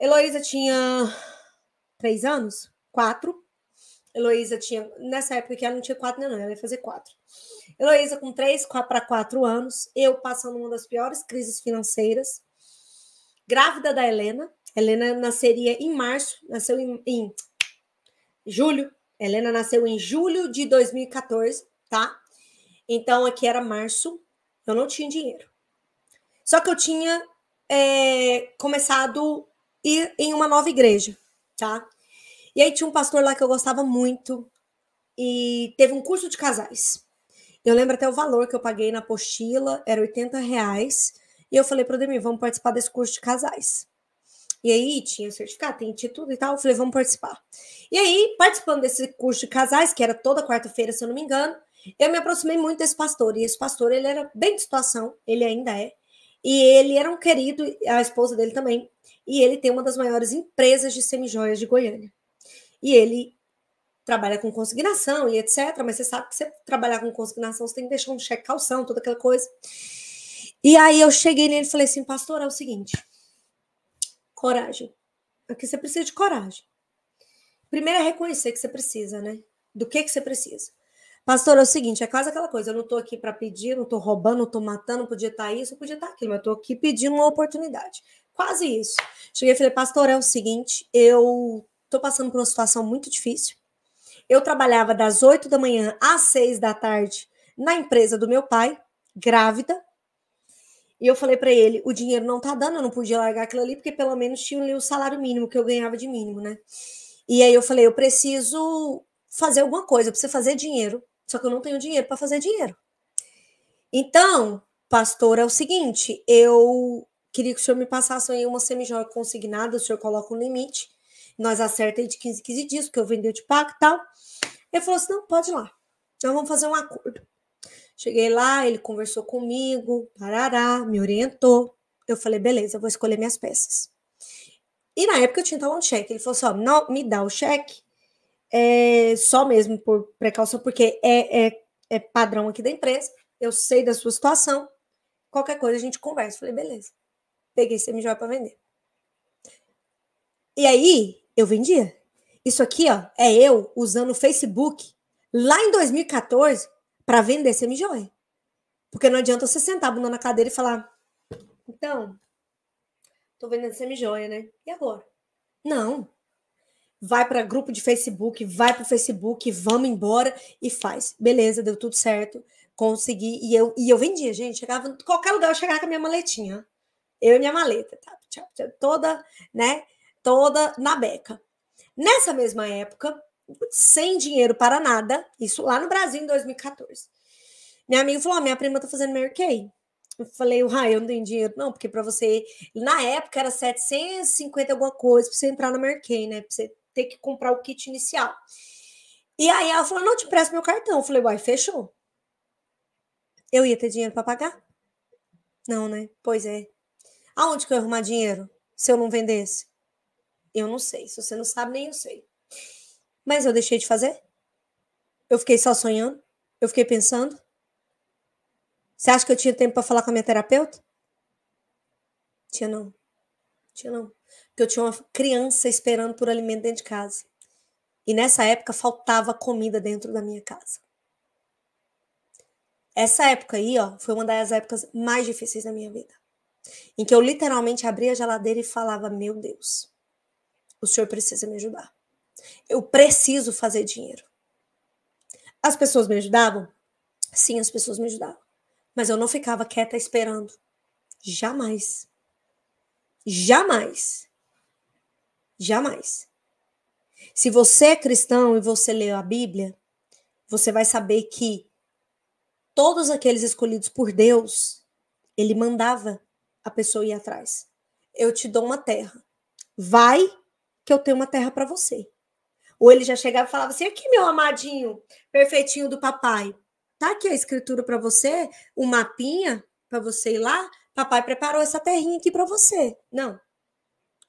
Heloísa tinha três anos, quatro. Heloísa tinha, nessa época que ela não tinha quatro, né, não, ela ia fazer quatro. Heloísa com três para quatro anos, eu passando uma das piores crises financeiras, grávida da Helena. Helena nasceria em março, nasceu em, em julho. Helena nasceu em julho de 2014, tá? Então aqui era março, eu não tinha dinheiro. Só que eu tinha é, começado a ir em uma nova igreja, tá? E aí tinha um pastor lá que eu gostava muito e teve um curso de casais. Eu lembro até o valor que eu paguei na apostila, era 80 reais. E eu falei para o Demir, vamos participar desse curso de casais. E aí tinha certificado, tinha título e tal. Eu falei, vamos participar. E aí, participando desse curso de casais, que era toda quarta-feira, se eu não me engano, eu me aproximei muito desse pastor. E esse pastor, ele era bem de situação, ele ainda é. E ele era um querido, a esposa dele também. E ele tem uma das maiores empresas de semijoias de Goiânia. E ele trabalha com consignação e etc. Mas você sabe que você trabalhar com consignação, você tem que deixar um cheque calção, toda aquela coisa. E aí eu cheguei nele e falei assim, pastor, é o seguinte, Coragem. Aqui você precisa de coragem. Primeiro é reconhecer que você precisa, né? Do que, que você precisa. Pastor, é o seguinte, é quase aquela coisa, eu não estou aqui para pedir, não estou roubando, não estou matando, podia estar tá isso, podia estar tá aquilo, mas estou aqui pedindo uma oportunidade. Quase isso. Cheguei e falei, pastor, é o seguinte, eu estou passando por uma situação muito difícil. Eu trabalhava das 8 da manhã às 6 da tarde na empresa do meu pai, grávida, e eu falei para ele: o dinheiro não tá dando, eu não podia largar aquilo ali, porque pelo menos tinha o salário mínimo que eu ganhava de mínimo, né? E aí eu falei: eu preciso fazer alguma coisa, eu preciso fazer dinheiro, só que eu não tenho dinheiro para fazer dinheiro. Então, pastor, é o seguinte: eu queria que o senhor me passasse aí uma semijoia consignada, o senhor coloca um limite, nós acerta aí de 15, 15 dias, que eu vendeu de pacto e tal. Ele falou assim: não, pode ir lá, nós vamos fazer um acordo. Cheguei lá, ele conversou comigo, parará, me orientou. Eu falei, beleza, eu vou escolher minhas peças. E na época eu tinha então um cheque. Ele falou assim: ó, não, me dá o cheque, é, só mesmo por precaução, porque é, é, é padrão aqui da empresa, eu sei da sua situação, qualquer coisa a gente conversa. Eu falei, beleza. Peguei esse MJ para vender. E aí, eu vendia. Isso aqui, ó, é eu usando o Facebook lá em 2014 para vender semijoia. Porque não adianta você sentar a bunda na cadeira e falar: então, tô vendendo semijoia, né? E agora? Não. Vai para grupo de Facebook, vai para o Facebook, vamos embora e faz. Beleza, deu tudo certo, consegui. E eu, e eu vendia, gente. Chegava em qualquer lugar, eu chegava com a minha maletinha. Eu e minha maleta, tá? Toda, né? Toda na beca. Nessa mesma época, sem dinheiro para nada, isso lá no Brasil em 2014. Minha amiga falou: oh, minha prima tá fazendo Mary Kay. Eu falei, uai, eu não tenho dinheiro, não, porque para você. Na época era 750 alguma coisa para você entrar na Mary Kay, né? você ter que comprar o kit inicial. E aí ela falou: não, te empresta meu cartão. Eu falei, uai, fechou. Eu ia ter dinheiro para pagar? Não, né? Pois é. Aonde que eu ia arrumar dinheiro se eu não vendesse? Eu não sei. Se você não sabe, nem eu sei. Mas eu deixei de fazer? Eu fiquei só sonhando? Eu fiquei pensando? Você acha que eu tinha tempo para falar com a minha terapeuta? Tinha não. Tinha não. Porque eu tinha uma criança esperando por alimento dentro de casa. E nessa época faltava comida dentro da minha casa. Essa época aí, ó, foi uma das épocas mais difíceis da minha vida. Em que eu literalmente abria a geladeira e falava: Meu Deus, o senhor precisa me ajudar. Eu preciso fazer dinheiro. As pessoas me ajudavam? Sim, as pessoas me ajudavam. Mas eu não ficava quieta esperando. Jamais. Jamais. Jamais. Se você é cristão e você leu a Bíblia, você vai saber que todos aqueles escolhidos por Deus, ele mandava a pessoa ir atrás. Eu te dou uma terra. Vai que eu tenho uma terra para você. Ou ele já chegava e falava assim: aqui, meu amadinho, perfeitinho do papai, tá aqui a escritura para você, o um mapinha para você ir lá. Papai preparou essa terrinha aqui para você. Não.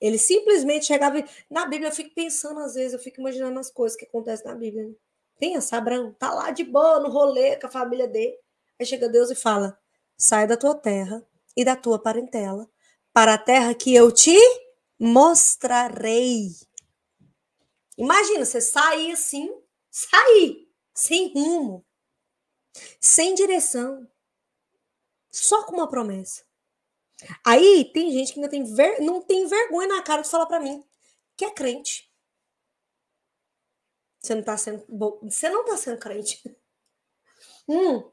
Ele simplesmente chegava. Na Bíblia, eu fico pensando, às vezes, eu fico imaginando as coisas que acontecem na Bíblia. Né? Pensa, Abraão, tá lá de boa, no rolê com a família dele. Aí chega Deus e fala: sai da tua terra e da tua parentela para a terra que eu te mostrarei. Imagina você sair assim, sair sem rumo, sem direção, só com uma promessa. Aí tem gente que ainda tem ver, não tem vergonha na cara de falar para mim que é crente. Você não tá sendo você não tá sendo crente. Hum,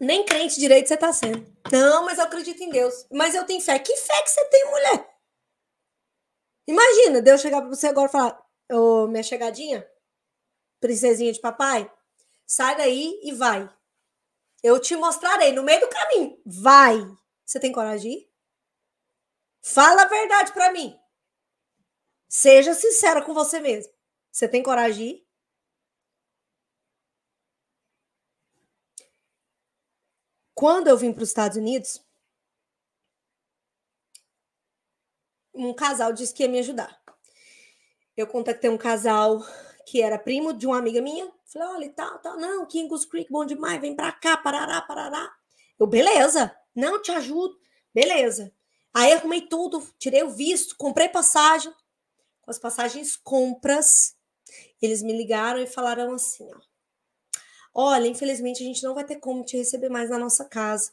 nem crente direito você tá sendo. Não, mas eu acredito em Deus. Mas eu tenho fé. Que fé que você tem, mulher? Imagina Deus chegar para você agora e falar: Ô, minha chegadinha, princesinha de papai, sai daí e vai. Eu te mostrarei no meio do caminho. Vai. Você tem coragem de ir? Fala a verdade para mim. Seja sincera com você mesmo. Você tem coragem de ir? Quando eu vim para os Estados Unidos, um casal disse que ia me ajudar eu contatei um casal que era primo de uma amiga minha. Falei, olha, e tal, tal, não, King's Creek, bom demais, vem pra cá, parará, parará. Eu, beleza, não, te ajudo, beleza. Aí arrumei tudo, tirei o visto, comprei passagem. Com as passagens compras, eles me ligaram e falaram assim, ó. Olha, infelizmente a gente não vai ter como te receber mais na nossa casa.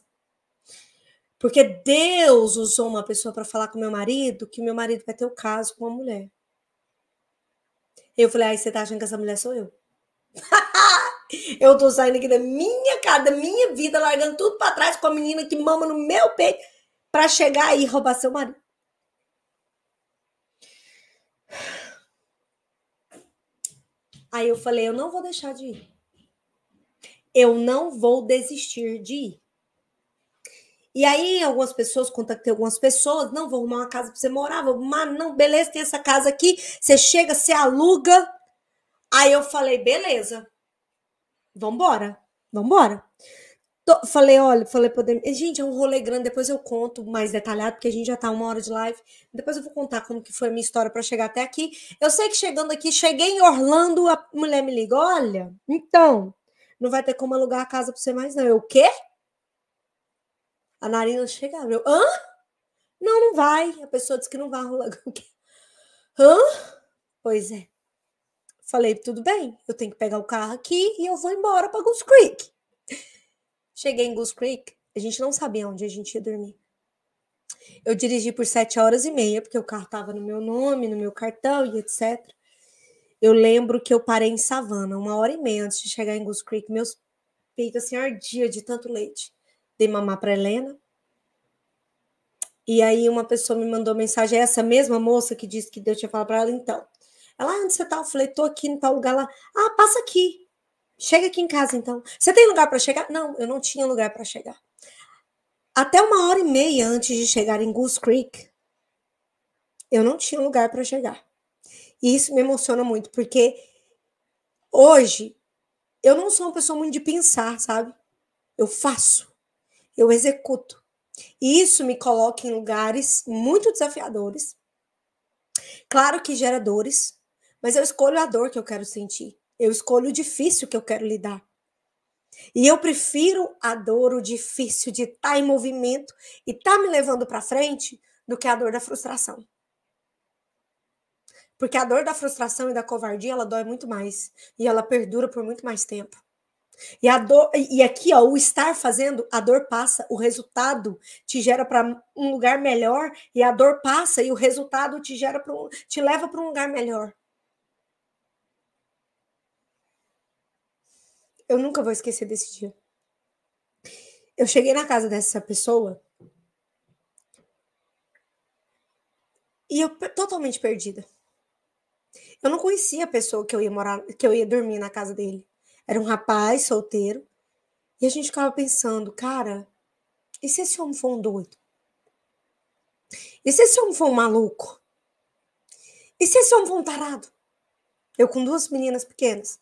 Porque Deus usou uma pessoa para falar com meu marido que meu marido vai ter o caso com uma mulher. Eu falei, ai, você tá achando que essa mulher sou eu? eu tô saindo aqui da minha casa, da minha vida, largando tudo para trás com a menina que mama no meu peito para chegar aí e roubar seu marido. Aí eu falei, eu não vou deixar de ir. Eu não vou desistir de ir. E aí, algumas pessoas, contatei algumas pessoas, não, vou arrumar uma casa para você morar, vou arrumar, não, beleza, tem essa casa aqui, você chega, você aluga. Aí eu falei, beleza, vambora, vambora. Tô, falei, olha, falei pra Demi, gente, é um rolê grande, depois eu conto mais detalhado, porque a gente já tá uma hora de live, depois eu vou contar como que foi a minha história para chegar até aqui. Eu sei que chegando aqui, cheguei em Orlando, a mulher me liga, olha, então, não vai ter como alugar a casa para você mais não. Eu, o quê? A Narina chega e Hã? Não, não vai. A pessoa diz que não vai rolar. Hã? Pois é. Falei, tudo bem, eu tenho que pegar o carro aqui e eu vou embora para Goose Creek. Cheguei em Goose Creek, a gente não sabia onde a gente ia dormir. Eu dirigi por sete horas e meia, porque o carro estava no meu nome, no meu cartão e etc. Eu lembro que eu parei em Savana, uma hora e meia antes de chegar em Goose Creek. Meus peitos assim ardia de tanto leite dei mamar para Helena. E aí uma pessoa me mandou mensagem, é essa mesma moça que disse que Deus tinha falado para ela, então. Ela, ah, onde você tá? Eu falei, tô aqui em tal lugar lá. Ah, passa aqui. Chega aqui em casa então. Você tem lugar para chegar? Não, eu não tinha lugar para chegar. Até uma hora e meia antes de chegar em Goose Creek, eu não tinha lugar para chegar. E isso me emociona muito, porque hoje eu não sou uma pessoa muito de pensar, sabe? Eu faço eu executo. E isso me coloca em lugares muito desafiadores. Claro que gera dores, mas eu escolho a dor que eu quero sentir. Eu escolho o difícil que eu quero lidar. E eu prefiro a dor, o difícil de estar tá em movimento e estar tá me levando para frente do que a dor da frustração. Porque a dor da frustração e da covardia, ela dói muito mais. E ela perdura por muito mais tempo. E, a dor, e aqui, ó, o estar fazendo, a dor passa, o resultado te gera para um lugar melhor, e a dor passa e o resultado te gera para um, te leva para um lugar melhor. Eu nunca vou esquecer desse dia. Eu cheguei na casa dessa pessoa e eu totalmente perdida. Eu não conhecia a pessoa que eu ia morar, que eu ia dormir na casa dele. Era um rapaz solteiro. E a gente ficava pensando, cara, e se esse homem for um doido? E se esse homem for um maluco? E se esse homem for um tarado? Eu com duas meninas pequenas.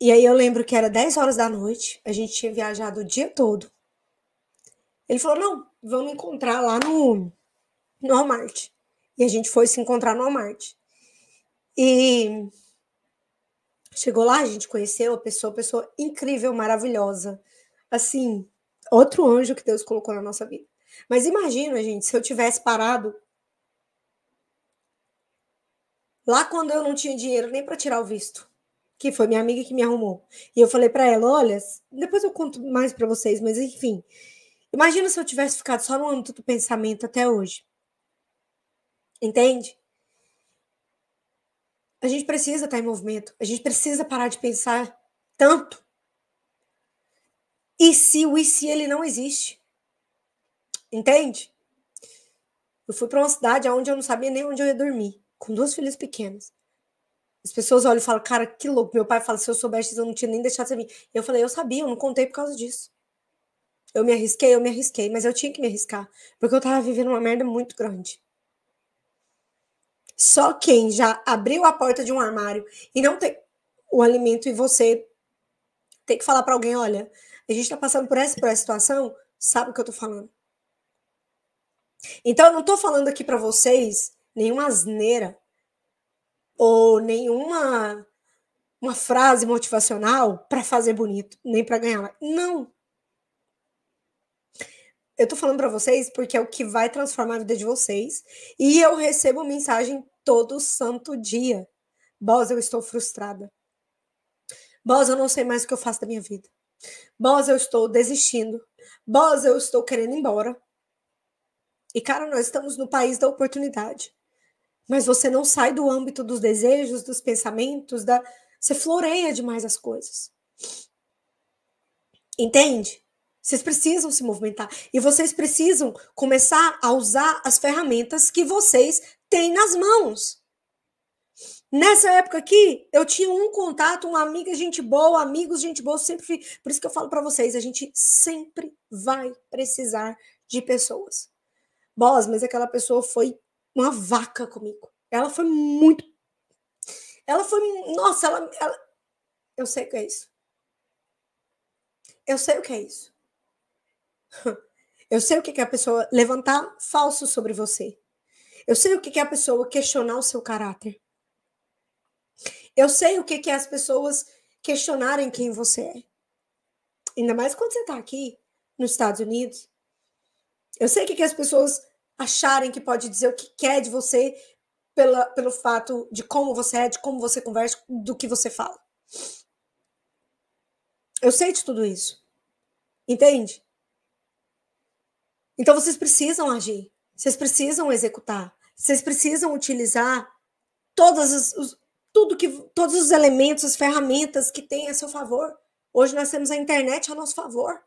E aí eu lembro que era 10 horas da noite, a gente tinha viajado o dia todo. Ele falou: não, vamos encontrar lá no, no Walmart. E a gente foi se encontrar no Walmart. E Chegou lá, a gente conheceu a pessoa, pessoa incrível, maravilhosa. Assim, outro anjo que Deus colocou na nossa vida. Mas imagina, gente, se eu tivesse parado lá quando eu não tinha dinheiro nem para tirar o visto, que foi minha amiga que me arrumou. E eu falei para ela, olha, depois eu conto mais para vocês, mas enfim. Imagina se eu tivesse ficado só no âmbito do pensamento até hoje. Entende? A gente precisa estar em movimento, a gente precisa parar de pensar tanto. E se o e se ele não existe? Entende? Eu fui para uma cidade onde eu não sabia nem onde eu ia dormir, com duas filhas pequenas. As pessoas olham e falam, cara, que louco. Meu pai fala, se eu soubesse, eu não tinha nem deixado você vir. Eu falei, eu sabia, eu não contei por causa disso. Eu me arrisquei, eu me arrisquei, mas eu tinha que me arriscar, porque eu tava vivendo uma merda muito grande. Só quem já abriu a porta de um armário e não tem o alimento e você tem que falar para alguém, olha, a gente está passando por essa, por essa situação, sabe o que eu estou falando. Então, eu não estou falando aqui para vocês nenhuma asneira ou nenhuma uma frase motivacional para fazer bonito, nem para ganhar. Não eu tô falando para vocês porque é o que vai transformar a vida de vocês. E eu recebo mensagem todo santo dia. Boss, eu estou frustrada. Boss, eu não sei mais o que eu faço da minha vida. Boss, eu estou desistindo. Boss, eu estou querendo ir embora. E, cara, nós estamos no país da oportunidade. Mas você não sai do âmbito dos desejos, dos pensamentos, da... você floreia demais as coisas. Entende? Vocês precisam se movimentar e vocês precisam começar a usar as ferramentas que vocês têm nas mãos. Nessa época aqui, eu tinha um contato, uma amiga, gente boa, amigos, gente boa, sempre, por isso que eu falo para vocês, a gente sempre vai precisar de pessoas. boas mas aquela pessoa foi uma vaca comigo. Ela foi muito ela foi, nossa, ela, ela eu sei o que é isso. Eu sei o que é isso. Eu sei o que é a pessoa levantar falso sobre você. Eu sei o que é a pessoa questionar o seu caráter. Eu sei o que é as pessoas questionarem quem você é. Ainda mais quando você está aqui, nos Estados Unidos. Eu sei o que é as pessoas acharem que pode dizer o que quer de você pela, pelo fato de como você é, de como você conversa, do que você fala. Eu sei de tudo isso. Entende? Então vocês precisam agir, vocês precisam executar, vocês precisam utilizar todas as, os, tudo que, todos os elementos, as ferramentas que tem a seu favor. Hoje nós temos a internet a nosso favor.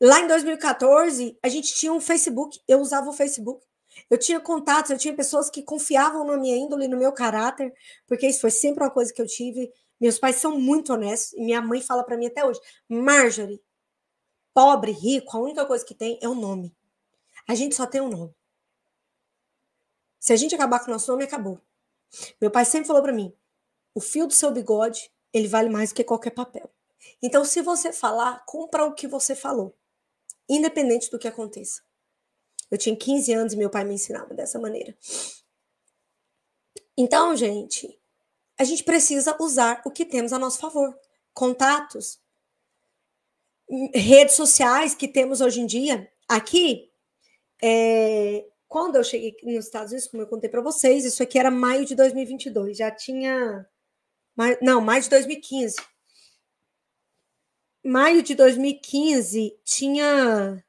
Lá em 2014, a gente tinha um Facebook, eu usava o Facebook. Eu tinha contatos, eu tinha pessoas que confiavam na minha índole, no meu caráter, porque isso foi sempre uma coisa que eu tive. Meus pais são muito honestos e minha mãe fala para mim até hoje: Marjorie, pobre, rico, a única coisa que tem é o nome. A gente só tem um nome. Se a gente acabar com o nosso nome, acabou. Meu pai sempre falou para mim: o fio do seu bigode, ele vale mais do que qualquer papel. Então, se você falar, compra o que você falou, independente do que aconteça. Eu tinha 15 anos e meu pai me ensinava dessa maneira. Então, gente, a gente precisa usar o que temos a nosso favor. Contatos, redes sociais que temos hoje em dia. Aqui, é, quando eu cheguei nos Estados Unidos, como eu contei para vocês, isso aqui era maio de 2022, já tinha. Não, maio de 2015. Maio de 2015 tinha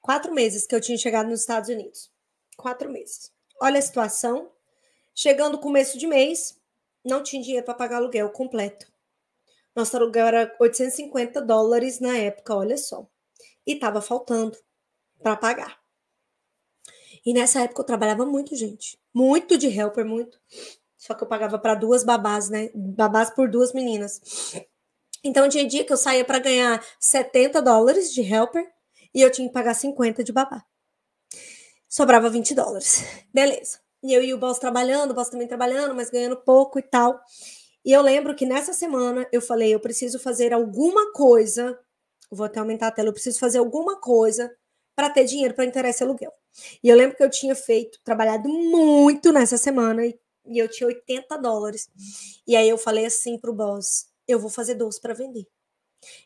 quatro meses que eu tinha chegado nos Estados Unidos. Quatro meses. Olha a situação. Chegando começo de mês, não tinha dinheiro para pagar aluguel completo. Nosso aluguel era 850 dólares na época, olha só. E tava faltando para pagar. E nessa época eu trabalhava muito, gente. Muito de helper, muito. Só que eu pagava para duas babás, né? Babás por duas meninas. Então tinha dia que eu saía para ganhar 70 dólares de helper e eu tinha que pagar 50 de babá. Sobrava 20 dólares. Beleza. E eu e o boss trabalhando, o boss também trabalhando, mas ganhando pouco e tal. E eu lembro que nessa semana eu falei: eu preciso fazer alguma coisa. Vou até aumentar a tela, eu preciso fazer alguma coisa para ter dinheiro para interesse aluguel. E eu lembro que eu tinha feito, trabalhado muito nessa semana e, e eu tinha 80 dólares. E aí eu falei assim para o boss: eu vou fazer doce para vender.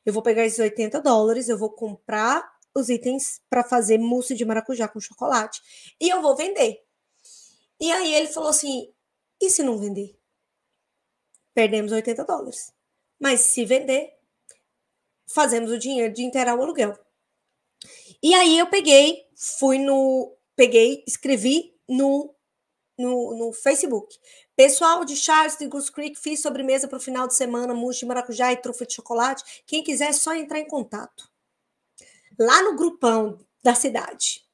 Eu vou pegar esses 80 dólares, eu vou comprar os itens para fazer mousse de maracujá com chocolate e eu vou vender. E aí ele falou assim: e se não vender? perdemos 80 dólares. Mas se vender, fazemos o dinheiro de inteirar o aluguel. E aí eu peguei, fui no. Peguei, escrevi no, no, no Facebook. Pessoal de Charles de Goose Creek, fiz sobremesa para o final de semana, mousse de maracujá e trufa de chocolate. Quem quiser é só entrar em contato. Lá no grupão da cidade.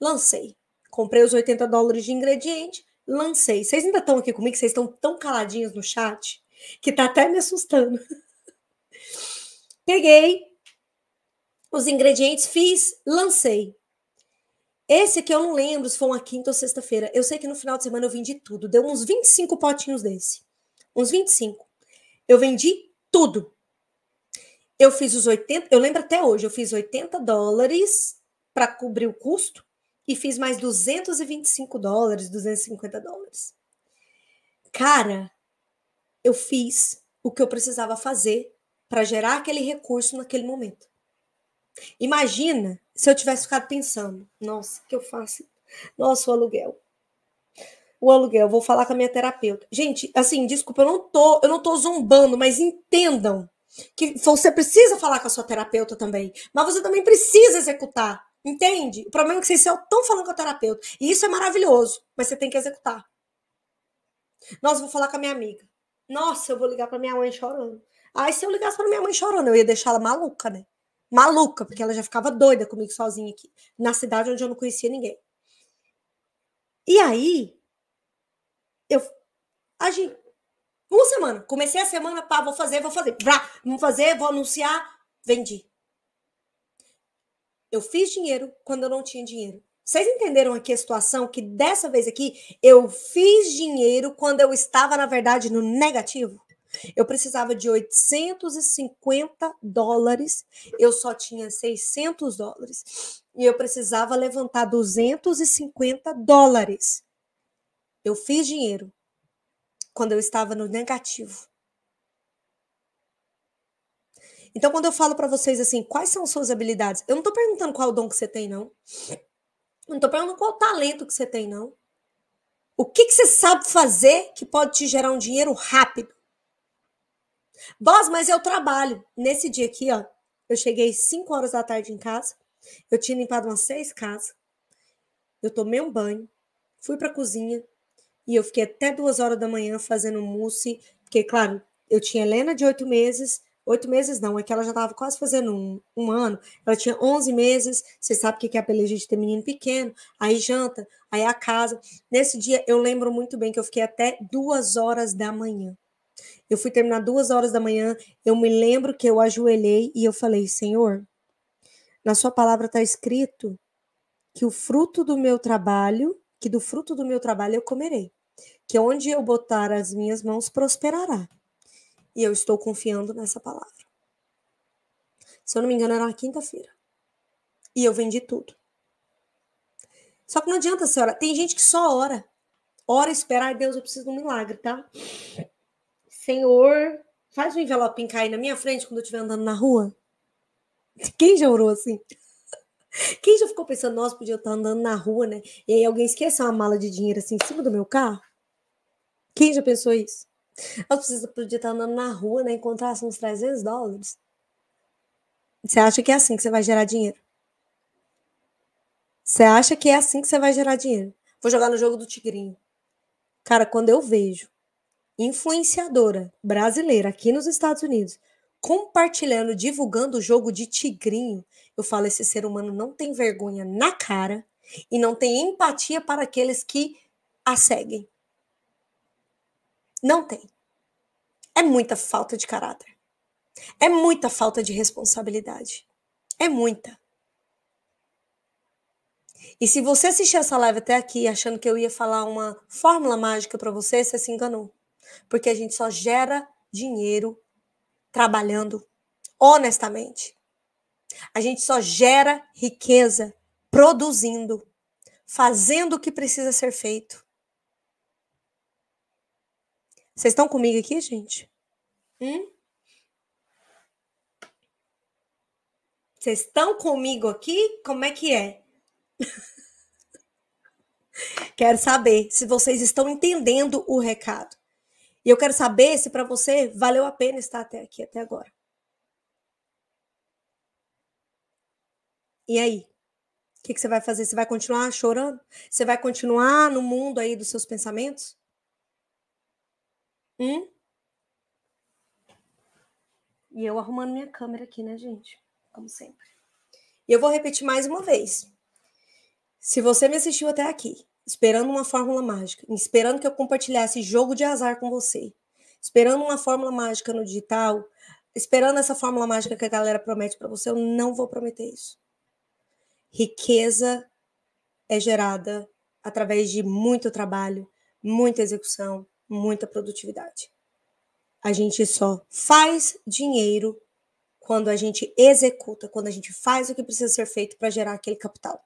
Lancei. Comprei os 80 dólares de ingrediente, lancei. Vocês ainda estão aqui comigo? Vocês estão tão caladinhos no chat que tá até me assustando. Peguei os ingredientes, fiz, lancei. Esse aqui eu não lembro se foi uma quinta ou sexta-feira. Eu sei que no final de semana eu vendi tudo. Deu uns 25 potinhos desse. Uns 25. Eu vendi tudo. Eu fiz os 80, eu lembro até hoje, eu fiz 80 dólares para cobrir o custo e fiz mais 225 dólares, 250 dólares. Cara, eu fiz o que eu precisava fazer para gerar aquele recurso naquele momento. Imagina se eu tivesse ficado pensando, nossa, o que eu faço? Nossa, o aluguel. O aluguel, vou falar com a minha terapeuta. Gente, assim, desculpa, eu não tô, eu não tô zombando, mas entendam que você precisa falar com a sua terapeuta também, mas você também precisa executar. Entende? O problema é que vocês estão falando com o terapeuta. E isso é maravilhoso, mas você tem que executar. Nossa, vou falar com a minha amiga. Nossa, eu vou ligar para minha mãe chorando. Aí se eu ligasse para minha mãe chorando, eu ia deixar ela maluca, né? Maluca, porque ela já ficava doida comigo sozinha aqui, na cidade onde eu não conhecia ninguém. E aí, eu agi. Uma semana. Comecei a semana, pá, vou fazer, vou fazer. Vrá, vou fazer, vou anunciar. Vendi. Eu fiz dinheiro quando eu não tinha dinheiro. Vocês entenderam aqui a situação que dessa vez aqui eu fiz dinheiro quando eu estava, na verdade, no negativo? Eu precisava de 850 dólares, eu só tinha 600 dólares e eu precisava levantar 250 dólares. Eu fiz dinheiro quando eu estava no negativo. Então, quando eu falo para vocês assim, quais são suas habilidades? Eu não tô perguntando qual o dom que você tem, não. Eu não tô perguntando qual o talento que você tem, não. O que, que você sabe fazer que pode te gerar um dinheiro rápido? Boss, mas eu trabalho. Nesse dia aqui, ó, eu cheguei 5 horas da tarde em casa. Eu tinha limpado umas seis casas. Eu tomei um banho, fui pra cozinha e eu fiquei até duas horas da manhã fazendo mousse. Porque, claro, eu tinha Helena de oito meses Oito meses não, é que ela já estava quase fazendo um, um, ano. Ela tinha onze meses. Você sabe o que é a de ter menino pequeno. Aí janta, aí a casa. Nesse dia, eu lembro muito bem que eu fiquei até duas horas da manhã. Eu fui terminar duas horas da manhã. Eu me lembro que eu ajoelhei e eu falei: Senhor, na sua palavra está escrito que o fruto do meu trabalho, que do fruto do meu trabalho eu comerei, que onde eu botar as minhas mãos prosperará. E eu estou confiando nessa palavra. Se eu não me engano, era na quinta-feira. E eu vendi tudo. Só que não adianta, senhora. Tem gente que só ora. Ora, esperar e Deus, eu preciso de um milagre, tá? Senhor, faz um envelope cair na minha frente quando eu estiver andando na rua. Quem já orou assim? Quem já ficou pensando, nossa, podia estar andando na rua, né? E aí alguém esquece uma mala de dinheiro assim em cima do meu carro? Quem já pensou isso? Ela precisa, podia estar andando na rua, né? Encontrasse assim, uns 300 dólares. Você acha que é assim que você vai gerar dinheiro? Você acha que é assim que você vai gerar dinheiro? Vou jogar no jogo do Tigrinho. Cara, quando eu vejo influenciadora brasileira aqui nos Estados Unidos compartilhando, divulgando o jogo de Tigrinho, eu falo: esse ser humano não tem vergonha na cara e não tem empatia para aqueles que a seguem. Não tem. É muita falta de caráter. É muita falta de responsabilidade. É muita. E se você assistir essa live até aqui achando que eu ia falar uma fórmula mágica para você, você se enganou. Porque a gente só gera dinheiro trabalhando honestamente. A gente só gera riqueza produzindo, fazendo o que precisa ser feito. Vocês estão comigo aqui, gente? Hum? Vocês estão comigo aqui? Como é que é? quero saber se vocês estão entendendo o recado. E eu quero saber se para você valeu a pena estar até aqui, até agora. E aí? O que, que você vai fazer? Você vai continuar chorando? Você vai continuar no mundo aí dos seus pensamentos? Hum? E eu arrumando minha câmera aqui, né, gente? Como sempre. E eu vou repetir mais uma vez. Se você me assistiu até aqui, esperando uma fórmula mágica, esperando que eu compartilhasse jogo de azar com você, esperando uma fórmula mágica no digital, esperando essa fórmula mágica que a galera promete para você, eu não vou prometer isso. Riqueza é gerada através de muito trabalho, muita execução, muita produtividade. A gente só faz dinheiro quando a gente executa, quando a gente faz o que precisa ser feito para gerar aquele capital.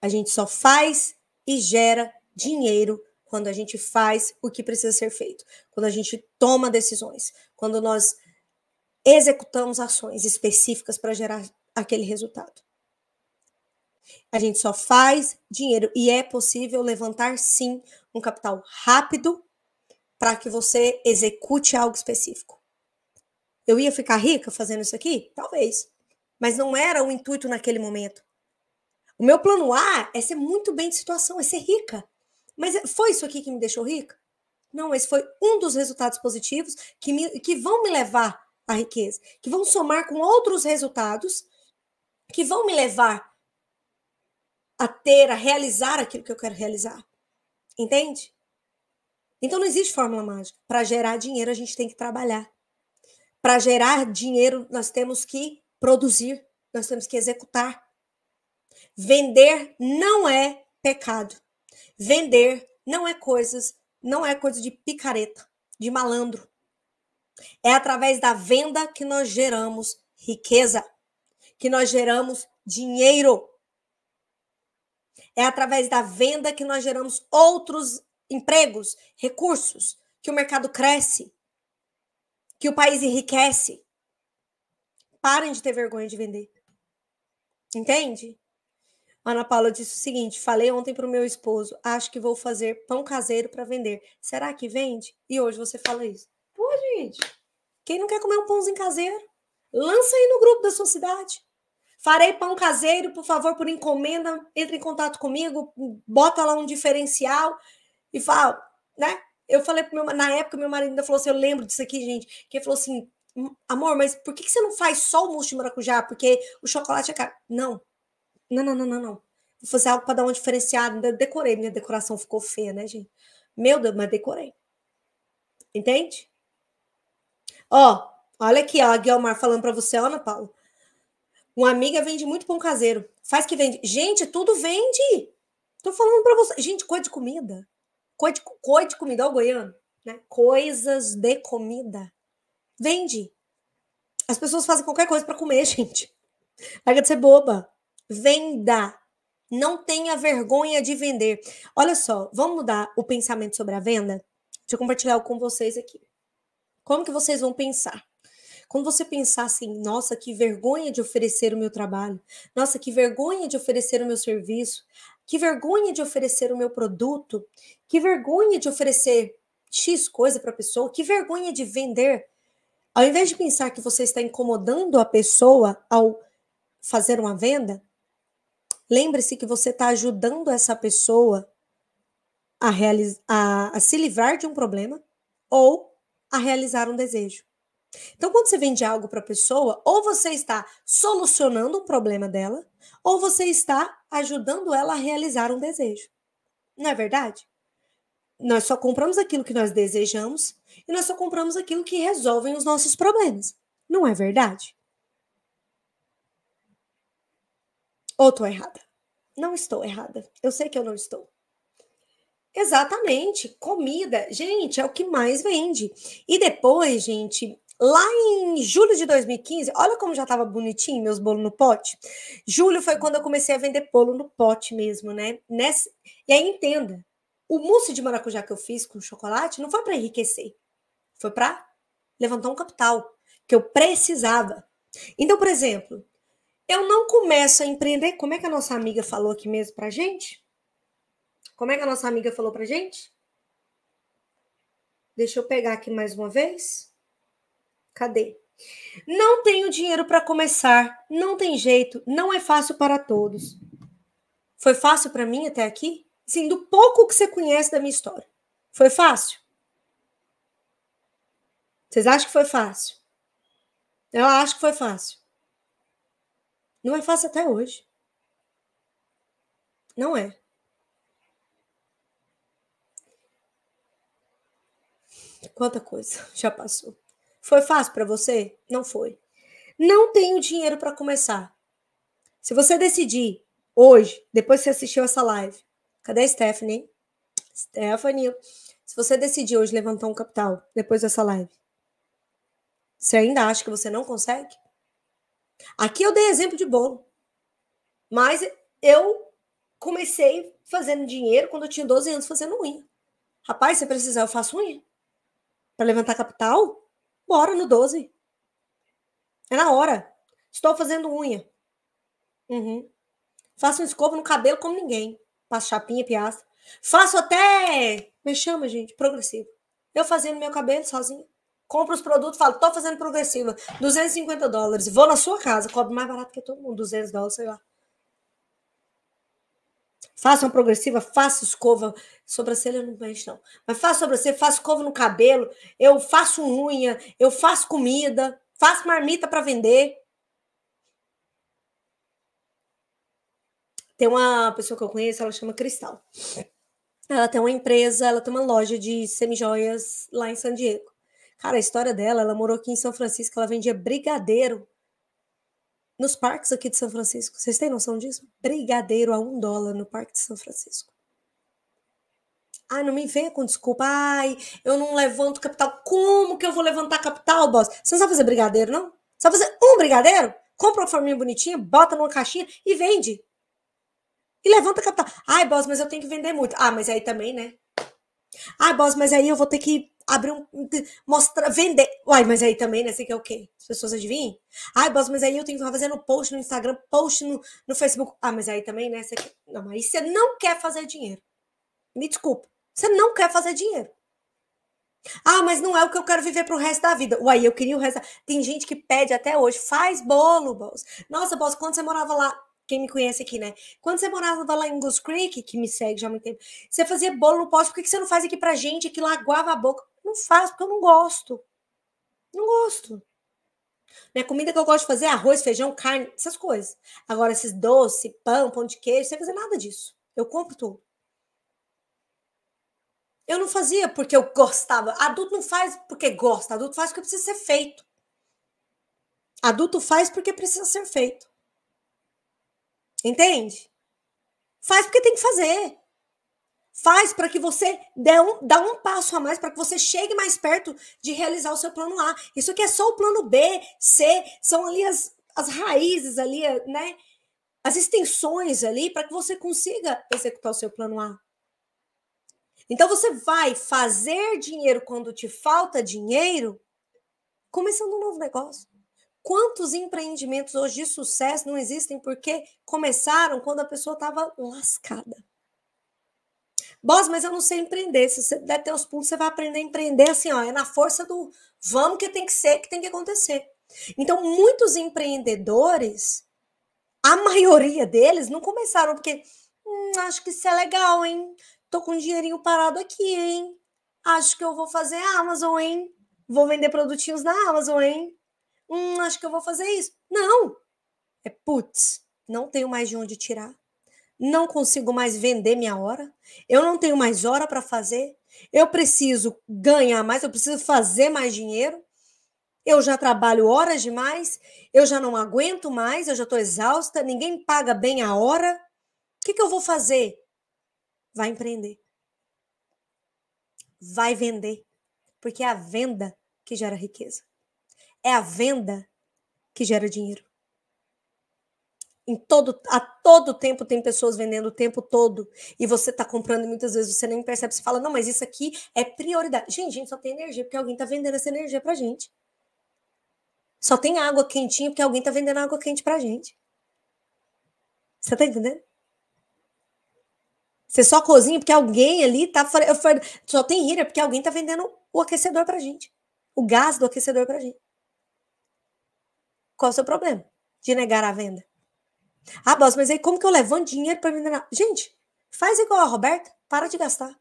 A gente só faz e gera dinheiro quando a gente faz o que precisa ser feito, quando a gente toma decisões, quando nós executamos ações específicas para gerar aquele resultado. A gente só faz dinheiro e é possível levantar sim um capital rápido para que você execute algo específico. Eu ia ficar rica fazendo isso aqui? Talvez. Mas não era o intuito naquele momento. O meu plano A é ser muito bem de situação, é ser rica. Mas foi isso aqui que me deixou rica? Não, esse foi um dos resultados positivos que, me, que vão me levar à riqueza, que vão somar com outros resultados que vão me levar a ter, a realizar aquilo que eu quero realizar. Entende? Então não existe fórmula mágica. Para gerar dinheiro, a gente tem que trabalhar. Para gerar dinheiro, nós temos que produzir, nós temos que executar. Vender não é pecado. Vender não é coisas, não é coisa de picareta, de malandro. É através da venda que nós geramos riqueza, que nós geramos dinheiro. É através da venda que nós geramos outros empregos, recursos, que o mercado cresce, que o país enriquece. Parem de ter vergonha de vender. Entende? Ana Paula disse o seguinte: falei ontem para o meu esposo, acho que vou fazer pão caseiro para vender. Será que vende? E hoje você fala isso. Pô, gente, quem não quer comer um pãozinho caseiro? Lança aí no grupo da sua cidade. Farei pão caseiro, por favor, por encomenda, entre em contato comigo, bota lá um diferencial e fala, né? Eu falei para meu, na época meu marido ainda falou assim, eu lembro disso aqui, gente, que ele falou assim: hum, "Amor, mas por que, que você não faz só o mousse de maracujá? Porque o chocolate é caro". Não. Não, não, não, não, não. Vou fazer algo para dar um diferenciado, ainda decorei, minha decoração ficou feia, né, gente? Meu Deus, mas decorei. Entende? Ó, olha aqui, ó, a Guilmar falando para você, Ana Paula. Uma amiga vende muito pão caseiro. Faz que vende. Gente, tudo vende. Tô falando para você. Gente, coisa de comida. Coisa de, coisa de comida, ó, goiano. Né? Coisas de comida. Vende. As pessoas fazem qualquer coisa para comer, gente. Pega de ser boba. Venda. Não tenha vergonha de vender. Olha só, vamos mudar o pensamento sobre a venda? Deixa eu compartilhar com vocês aqui. Como que vocês vão pensar? Como você pensar assim, nossa, que vergonha de oferecer o meu trabalho, nossa, que vergonha de oferecer o meu serviço, que vergonha de oferecer o meu produto, que vergonha de oferecer X coisa para a pessoa, que vergonha de vender. Ao invés de pensar que você está incomodando a pessoa ao fazer uma venda, lembre-se que você está ajudando essa pessoa a, a, a se livrar de um problema ou a realizar um desejo. Então, quando você vende algo para a pessoa, ou você está solucionando um problema dela, ou você está ajudando ela a realizar um desejo. Não é verdade? Nós só compramos aquilo que nós desejamos e nós só compramos aquilo que resolve os nossos problemas. Não é verdade? Ou estou errada? Não estou errada. Eu sei que eu não estou. Exatamente, comida, gente, é o que mais vende. E depois, gente, Lá em julho de 2015, olha como já estava bonitinho meus bolos no pote. Julho foi quando eu comecei a vender bolo no pote mesmo, né? Nessa... E aí entenda, o mousse de maracujá que eu fiz com chocolate não foi para enriquecer, foi para levantar um capital que eu precisava. Então, por exemplo, eu não começo a empreender. Como é que a nossa amiga falou aqui mesmo pra gente? Como é que a nossa amiga falou pra gente? Deixa eu pegar aqui mais uma vez. Cadê? Não tenho dinheiro para começar, não tem jeito, não é fácil para todos. Foi fácil para mim até aqui? Sim, do pouco que você conhece da minha história. Foi fácil? Vocês acham que foi fácil? Eu acho que foi fácil. Não é fácil até hoje. Não é. Quanta coisa já passou. Foi fácil para você? Não foi. Não tenho dinheiro para começar. Se você decidir hoje, depois que você assistiu essa live, cadê a Stephanie? Stephanie, se você decidir hoje levantar um capital depois dessa live, você ainda acha que você não consegue? Aqui eu dei exemplo de bolo. Mas eu comecei fazendo dinheiro quando eu tinha 12 anos fazendo unha. Rapaz, se precisar, eu faço unha. Para levantar capital, Bora no 12. É na hora. Estou fazendo unha. Uhum. Faço um escovo no cabelo como ninguém. Passo chapinha, piastra. Faço até. Me é chama, gente, progressivo. Eu fazendo meu cabelo sozinho. Compro os produtos, falo, tô fazendo progressiva. 250 dólares. Vou na sua casa, cobro mais barato que todo mundo. 200 dólares, sei lá. Faça uma progressiva, faça escova. Sobrancelha não mexe, não. Mas faça sobrancelha, faça escova no cabelo. Eu faço unha, eu faço comida, faço marmita para vender. Tem uma pessoa que eu conheço, ela chama Cristal. Ela tem uma empresa, ela tem uma loja de semijoias lá em San Diego. Cara, a história dela, ela morou aqui em São Francisco, ela vendia brigadeiro nos parques aqui de São Francisco. Vocês têm noção disso? Brigadeiro a um dólar no parque de São Francisco. Ah, não me venha com desculpa. Ai, eu não levanto capital. Como que eu vou levantar capital, boss? Você não sabe fazer brigadeiro, não? Sabe fazer um brigadeiro? Compra uma forminha bonitinha, bota numa caixinha e vende. E levanta capital. Ai, boss, mas eu tenho que vender muito. Ah, mas aí também, né? Ai, boss, mas aí eu vou ter que abrir um. mostrar, vender. Uai, mas aí também, né? Você quer o quê? As pessoas adivinham? Ai, boss, mas aí eu tenho que estar fazendo post no Instagram, post no, no Facebook. Ah, mas aí também, né? Você quer... Não, aí você não quer fazer dinheiro. Me desculpa. Você não quer fazer dinheiro. Ah, mas não é o que eu quero viver pro resto da vida. Uai, eu queria o resto. Da... Tem gente que pede até hoje, faz bolo, boss. Nossa, boss, quando você morava lá? quem me conhece aqui, né? Quando você morava lá em Goose Creek, que me segue já há muito tempo, você fazia bolo no poste, por que você não faz aqui pra gente, aqui aguava a boca? Não faço, porque eu não gosto. Não gosto. Minha Comida que eu gosto de fazer é arroz, feijão, carne, essas coisas. Agora, esses doces, pão, pão de queijo, você fazer nada disso. Eu compro tudo. Eu não fazia porque eu gostava. Adulto não faz porque gosta, adulto faz porque precisa ser feito. Adulto faz porque precisa ser feito. Entende? Faz porque tem que fazer. Faz para que você dê um, dá um passo a mais, para que você chegue mais perto de realizar o seu plano A. Isso aqui é só o plano B, C, são ali as, as raízes ali, né? As extensões ali, para que você consiga executar o seu plano A. Então você vai fazer dinheiro quando te falta dinheiro, começando um novo negócio. Quantos empreendimentos hoje de sucesso não existem porque começaram quando a pessoa estava lascada? Boss, mas eu não sei empreender. Se você der teus pulos, você vai aprender a empreender assim, ó, é na força do vamos que tem que ser, que tem que acontecer. Então, muitos empreendedores, a maioria deles não começaram porque hum, acho que isso é legal, hein? Tô com um dinheirinho parado aqui, hein? Acho que eu vou fazer Amazon, hein? Vou vender produtinhos na Amazon, hein? hum, acho que eu vou fazer isso. Não! É putz, não tenho mais de onde tirar. Não consigo mais vender minha hora. Eu não tenho mais hora para fazer. Eu preciso ganhar mais, eu preciso fazer mais dinheiro. Eu já trabalho horas demais, eu já não aguento mais, eu já estou exausta, ninguém paga bem a hora. O que, que eu vou fazer? Vai empreender. Vai vender. Porque é a venda que gera riqueza. É a venda que gera dinheiro. Em todo, a todo tempo tem pessoas vendendo o tempo todo. E você está comprando e muitas vezes você nem percebe. Você fala, não, mas isso aqui é prioridade. Gente, a gente só tem energia porque alguém está vendendo essa energia para gente. Só tem água quentinha porque alguém está vendendo água quente para gente. Você está entendendo? Você só cozinha porque alguém ali está Só tem rir, porque alguém está vendendo o aquecedor para gente. O gás do aquecedor para gente. Qual é o seu problema de negar a venda? Ah, boss, mas aí como que eu levanto dinheiro para vender? Gente, faz igual a Roberta, para de gastar.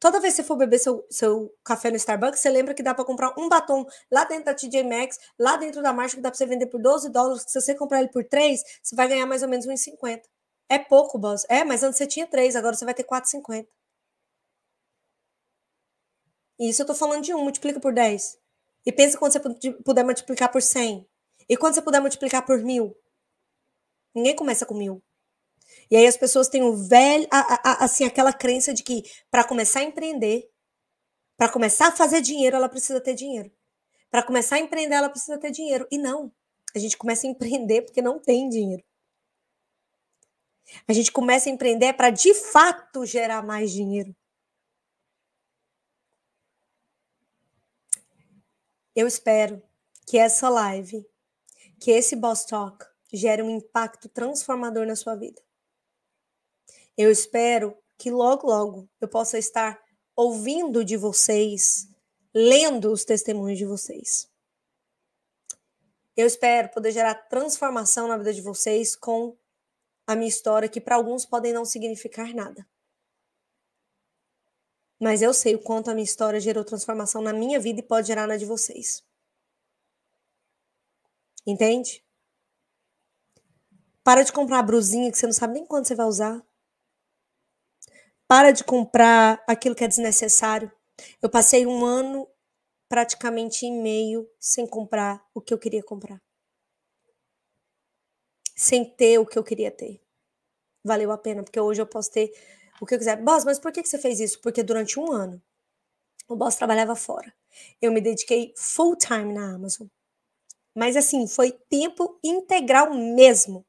Toda vez que você for beber seu, seu café no Starbucks, você lembra que dá para comprar um batom lá dentro da TJ Maxx, lá dentro da marcha, que dá para você vender por 12 dólares. Se você comprar ele por 3, você vai ganhar mais ou menos 1,50. É pouco, boss. É, mas antes você tinha 3, agora você vai ter 4,50. E isso eu tô falando de 1, multiplica por 10. E pensa quando você puder multiplicar por 100. E quando você puder multiplicar por mil? Ninguém começa com mil. E aí as pessoas têm o velho, a, a, assim, aquela crença de que para começar a empreender, para começar a fazer dinheiro, ela precisa ter dinheiro. Para começar a empreender, ela precisa ter dinheiro. E não. A gente começa a empreender porque não tem dinheiro. A gente começa a empreender para de fato gerar mais dinheiro. Eu espero que essa live que esse Boss Talk gere um impacto transformador na sua vida. Eu espero que logo, logo eu possa estar ouvindo de vocês, lendo os testemunhos de vocês. Eu espero poder gerar transformação na vida de vocês com a minha história, que para alguns podem não significar nada. Mas eu sei o quanto a minha história gerou transformação na minha vida e pode gerar na de vocês. Entende? Para de comprar a brusinha que você não sabe nem quando você vai usar. Para de comprar aquilo que é desnecessário. Eu passei um ano praticamente e meio sem comprar o que eu queria comprar. Sem ter o que eu queria ter. Valeu a pena, porque hoje eu posso ter o que eu quiser. Boss, mas por que você fez isso? Porque durante um ano o boss trabalhava fora. Eu me dediquei full time na Amazon. Mas assim, foi tempo integral mesmo.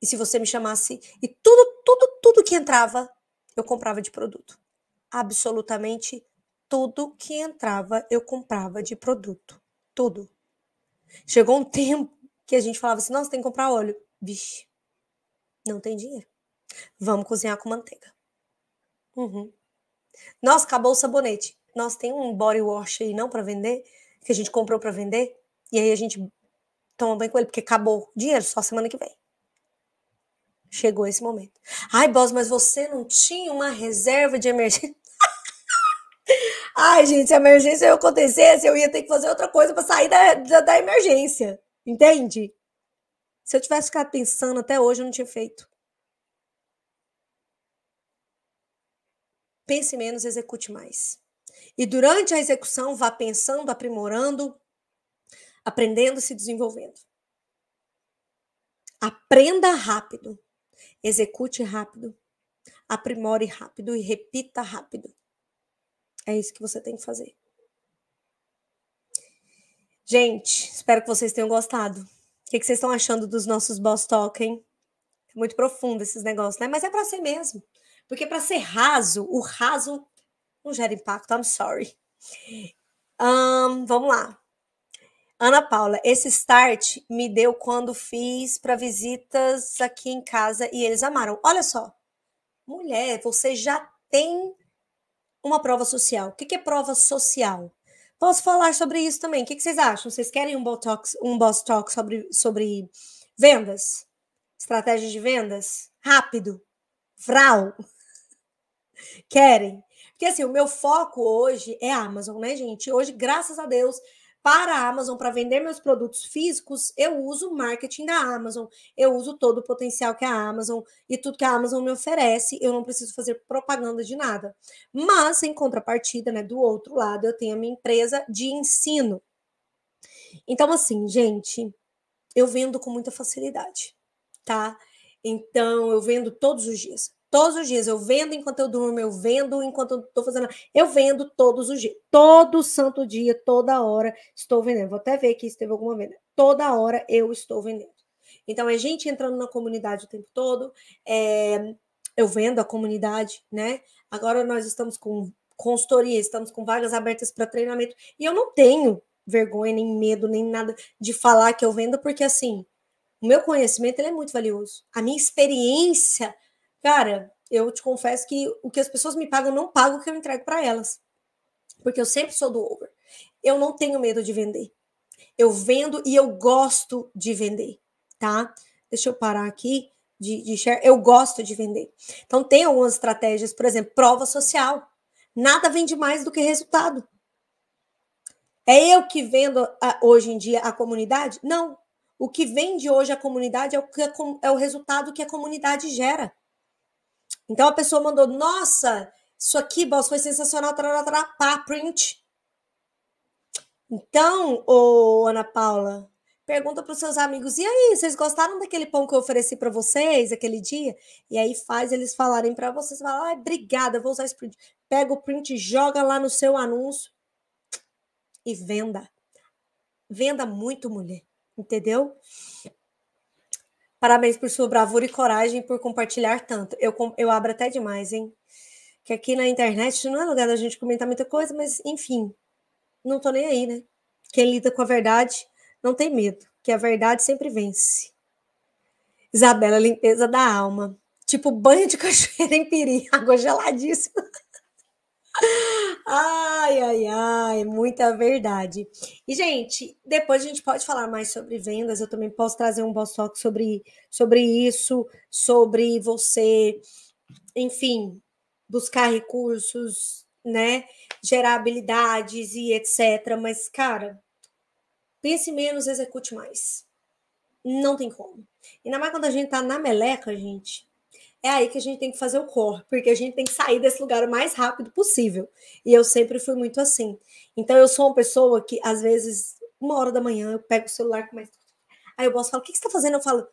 E se você me chamasse, e tudo, tudo, tudo que entrava, eu comprava de produto. Absolutamente tudo que entrava, eu comprava de produto. Tudo. Chegou um tempo que a gente falava assim: nossa, tem que comprar óleo. Vixe, não tem dinheiro. Vamos cozinhar com manteiga. Uhum. Nossa, acabou o sabonete. Nossa, tem um body wash aí não para vender, que a gente comprou para vender. E aí a gente toma banho com ele, porque acabou o dinheiro, só semana que vem. Chegou esse momento. Ai, boss, mas você não tinha uma reserva de emergência? Ai, gente, se a emergência acontecesse, eu ia ter que fazer outra coisa para sair da, da, da, emergência. Entende? Se eu tivesse ficado pensando até hoje, eu não tinha feito. Pense menos, execute mais. E durante a execução, vá pensando, aprimorando, aprendendo, se desenvolvendo. Aprenda rápido, execute rápido, aprimore rápido e repita rápido. É isso que você tem que fazer. Gente, espero que vocês tenham gostado. O que, vocês estão achando dos nossos boss talk, hein? É muito profundo esses negócios, né? Mas é para ser mesmo. Porque para ser raso, o raso não gera impacto. I'm sorry. Um, vamos lá. Ana Paula, esse start me deu quando fiz para visitas aqui em casa e eles amaram. Olha só, mulher, você já tem uma prova social. O que é prova social? Posso falar sobre isso também. O que vocês acham? Vocês querem um Botox, um Boss Talk sobre, sobre vendas? Estratégias de vendas? Rápido? Vral? Querem? Porque assim, o meu foco hoje é Amazon, né, gente? Hoje, graças a Deus, para a Amazon, para vender meus produtos físicos, eu uso o marketing da Amazon, eu uso todo o potencial que a Amazon e tudo que a Amazon me oferece, eu não preciso fazer propaganda de nada. Mas, em contrapartida, né, do outro lado, eu tenho a minha empresa de ensino. Então, assim, gente, eu vendo com muita facilidade, tá? Então, eu vendo todos os dias. Todos os dias. Eu vendo enquanto eu durmo, eu vendo enquanto eu estou fazendo. Eu vendo todos os dias. Todo santo dia, toda hora, estou vendendo. Vou até ver que se teve alguma venda. Toda hora eu estou vendendo. Então, é gente entrando na comunidade o tempo todo. É... Eu vendo a comunidade, né? Agora nós estamos com consultoria, estamos com vagas abertas para treinamento. E eu não tenho vergonha, nem medo, nem nada de falar que eu vendo, porque assim, o meu conhecimento ele é muito valioso. A minha experiência Cara, eu te confesso que o que as pessoas me pagam, eu não pago o que eu entrego para elas. Porque eu sempre sou do over. Eu não tenho medo de vender. Eu vendo e eu gosto de vender, tá? Deixa eu parar aqui de, de share. Eu gosto de vender. Então, tem algumas estratégias, por exemplo, prova social. Nada vende mais do que resultado. É eu que vendo a, hoje em dia a comunidade? Não. O que vende hoje a comunidade é o, que a, é o resultado que a comunidade gera. Então a pessoa mandou: Nossa, isso aqui, boss, foi sensacional, tarará, tarará, pá, print. Então, ô, Ana Paula, pergunta para os seus amigos: e aí, vocês gostaram daquele pão que eu ofereci para vocês aquele dia? E aí faz eles falarem para vocês: fala, ah, obrigada, vou usar esse print. Pega o print, joga lá no seu anúncio e venda. Venda muito, mulher, entendeu? Parabéns por sua bravura e coragem por compartilhar tanto. Eu, eu abro até demais, hein? Que aqui na internet não é lugar da gente comentar muita coisa, mas enfim, não tô nem aí, né? Quem lida com a verdade não tem medo, que a verdade sempre vence. Isabela, limpeza da alma. Tipo banho de cachoeira em piri, água geladíssima. Ai, ai, ai, muita verdade. E, gente, depois a gente pode falar mais sobre vendas. Eu também posso trazer um boss talk sobre, sobre isso, sobre você, enfim, buscar recursos, né? Gerar habilidades e etc. Mas, cara, pense menos, execute mais. Não tem como. Ainda mais quando a gente tá na meleca, gente é aí que a gente tem que fazer o core, porque a gente tem que sair desse lugar o mais rápido possível. E eu sempre fui muito assim. Então eu sou uma pessoa que, às vezes, uma hora da manhã, eu pego o celular, começo. Aí eu posso falar, o que, você está fazendo? Eu falo,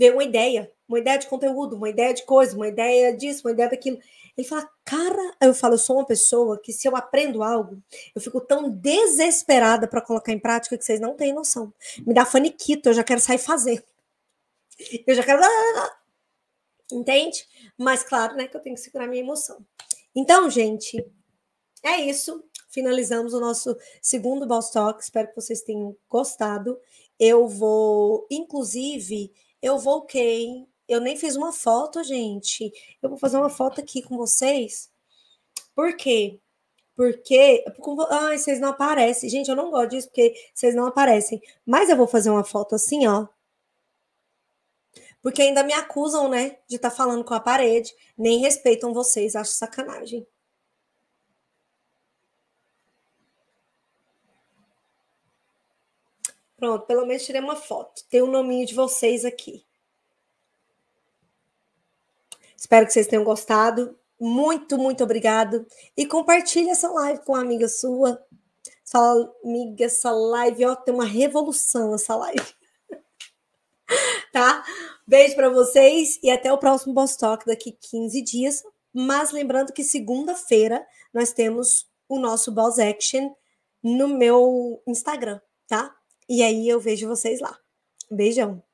Veio uma ideia, uma ideia de conteúdo, uma ideia de coisa, uma ideia disso, uma ideia daquilo. Ele fala, cara, eu falo, eu sou uma pessoa que se eu aprendo algo, eu fico tão desesperada para colocar em prática que vocês não têm noção. Me dá faniquito, eu já quero sair fazer. Eu já quero. Entende? Mas claro, né, que eu tenho que segurar minha emoção. Então, gente, é isso. Finalizamos o nosso segundo Boss Talk. Espero que vocês tenham gostado. Eu vou, inclusive, eu vou quem? Eu nem fiz uma foto, gente. Eu vou fazer uma foto aqui com vocês. Por quê? Porque. Ai, vocês não aparecem. Gente, eu não gosto disso porque vocês não aparecem. Mas eu vou fazer uma foto assim, ó, porque ainda me acusam, né, de estar tá falando com a parede, nem respeitam vocês, acho sacanagem. Pronto, pelo menos tirei uma foto. Tem o um nominho de vocês aqui. Espero que vocês tenham gostado. Muito, muito obrigado. E compartilhe essa live com uma amiga sua. Fala, amiga, essa live, ó, tem uma revolução essa live. tá? Beijo para vocês e até o próximo Boss Talk daqui 15 dias. Mas lembrando que segunda-feira nós temos o nosso Boss Action no meu Instagram, tá? E aí eu vejo vocês lá. Beijão.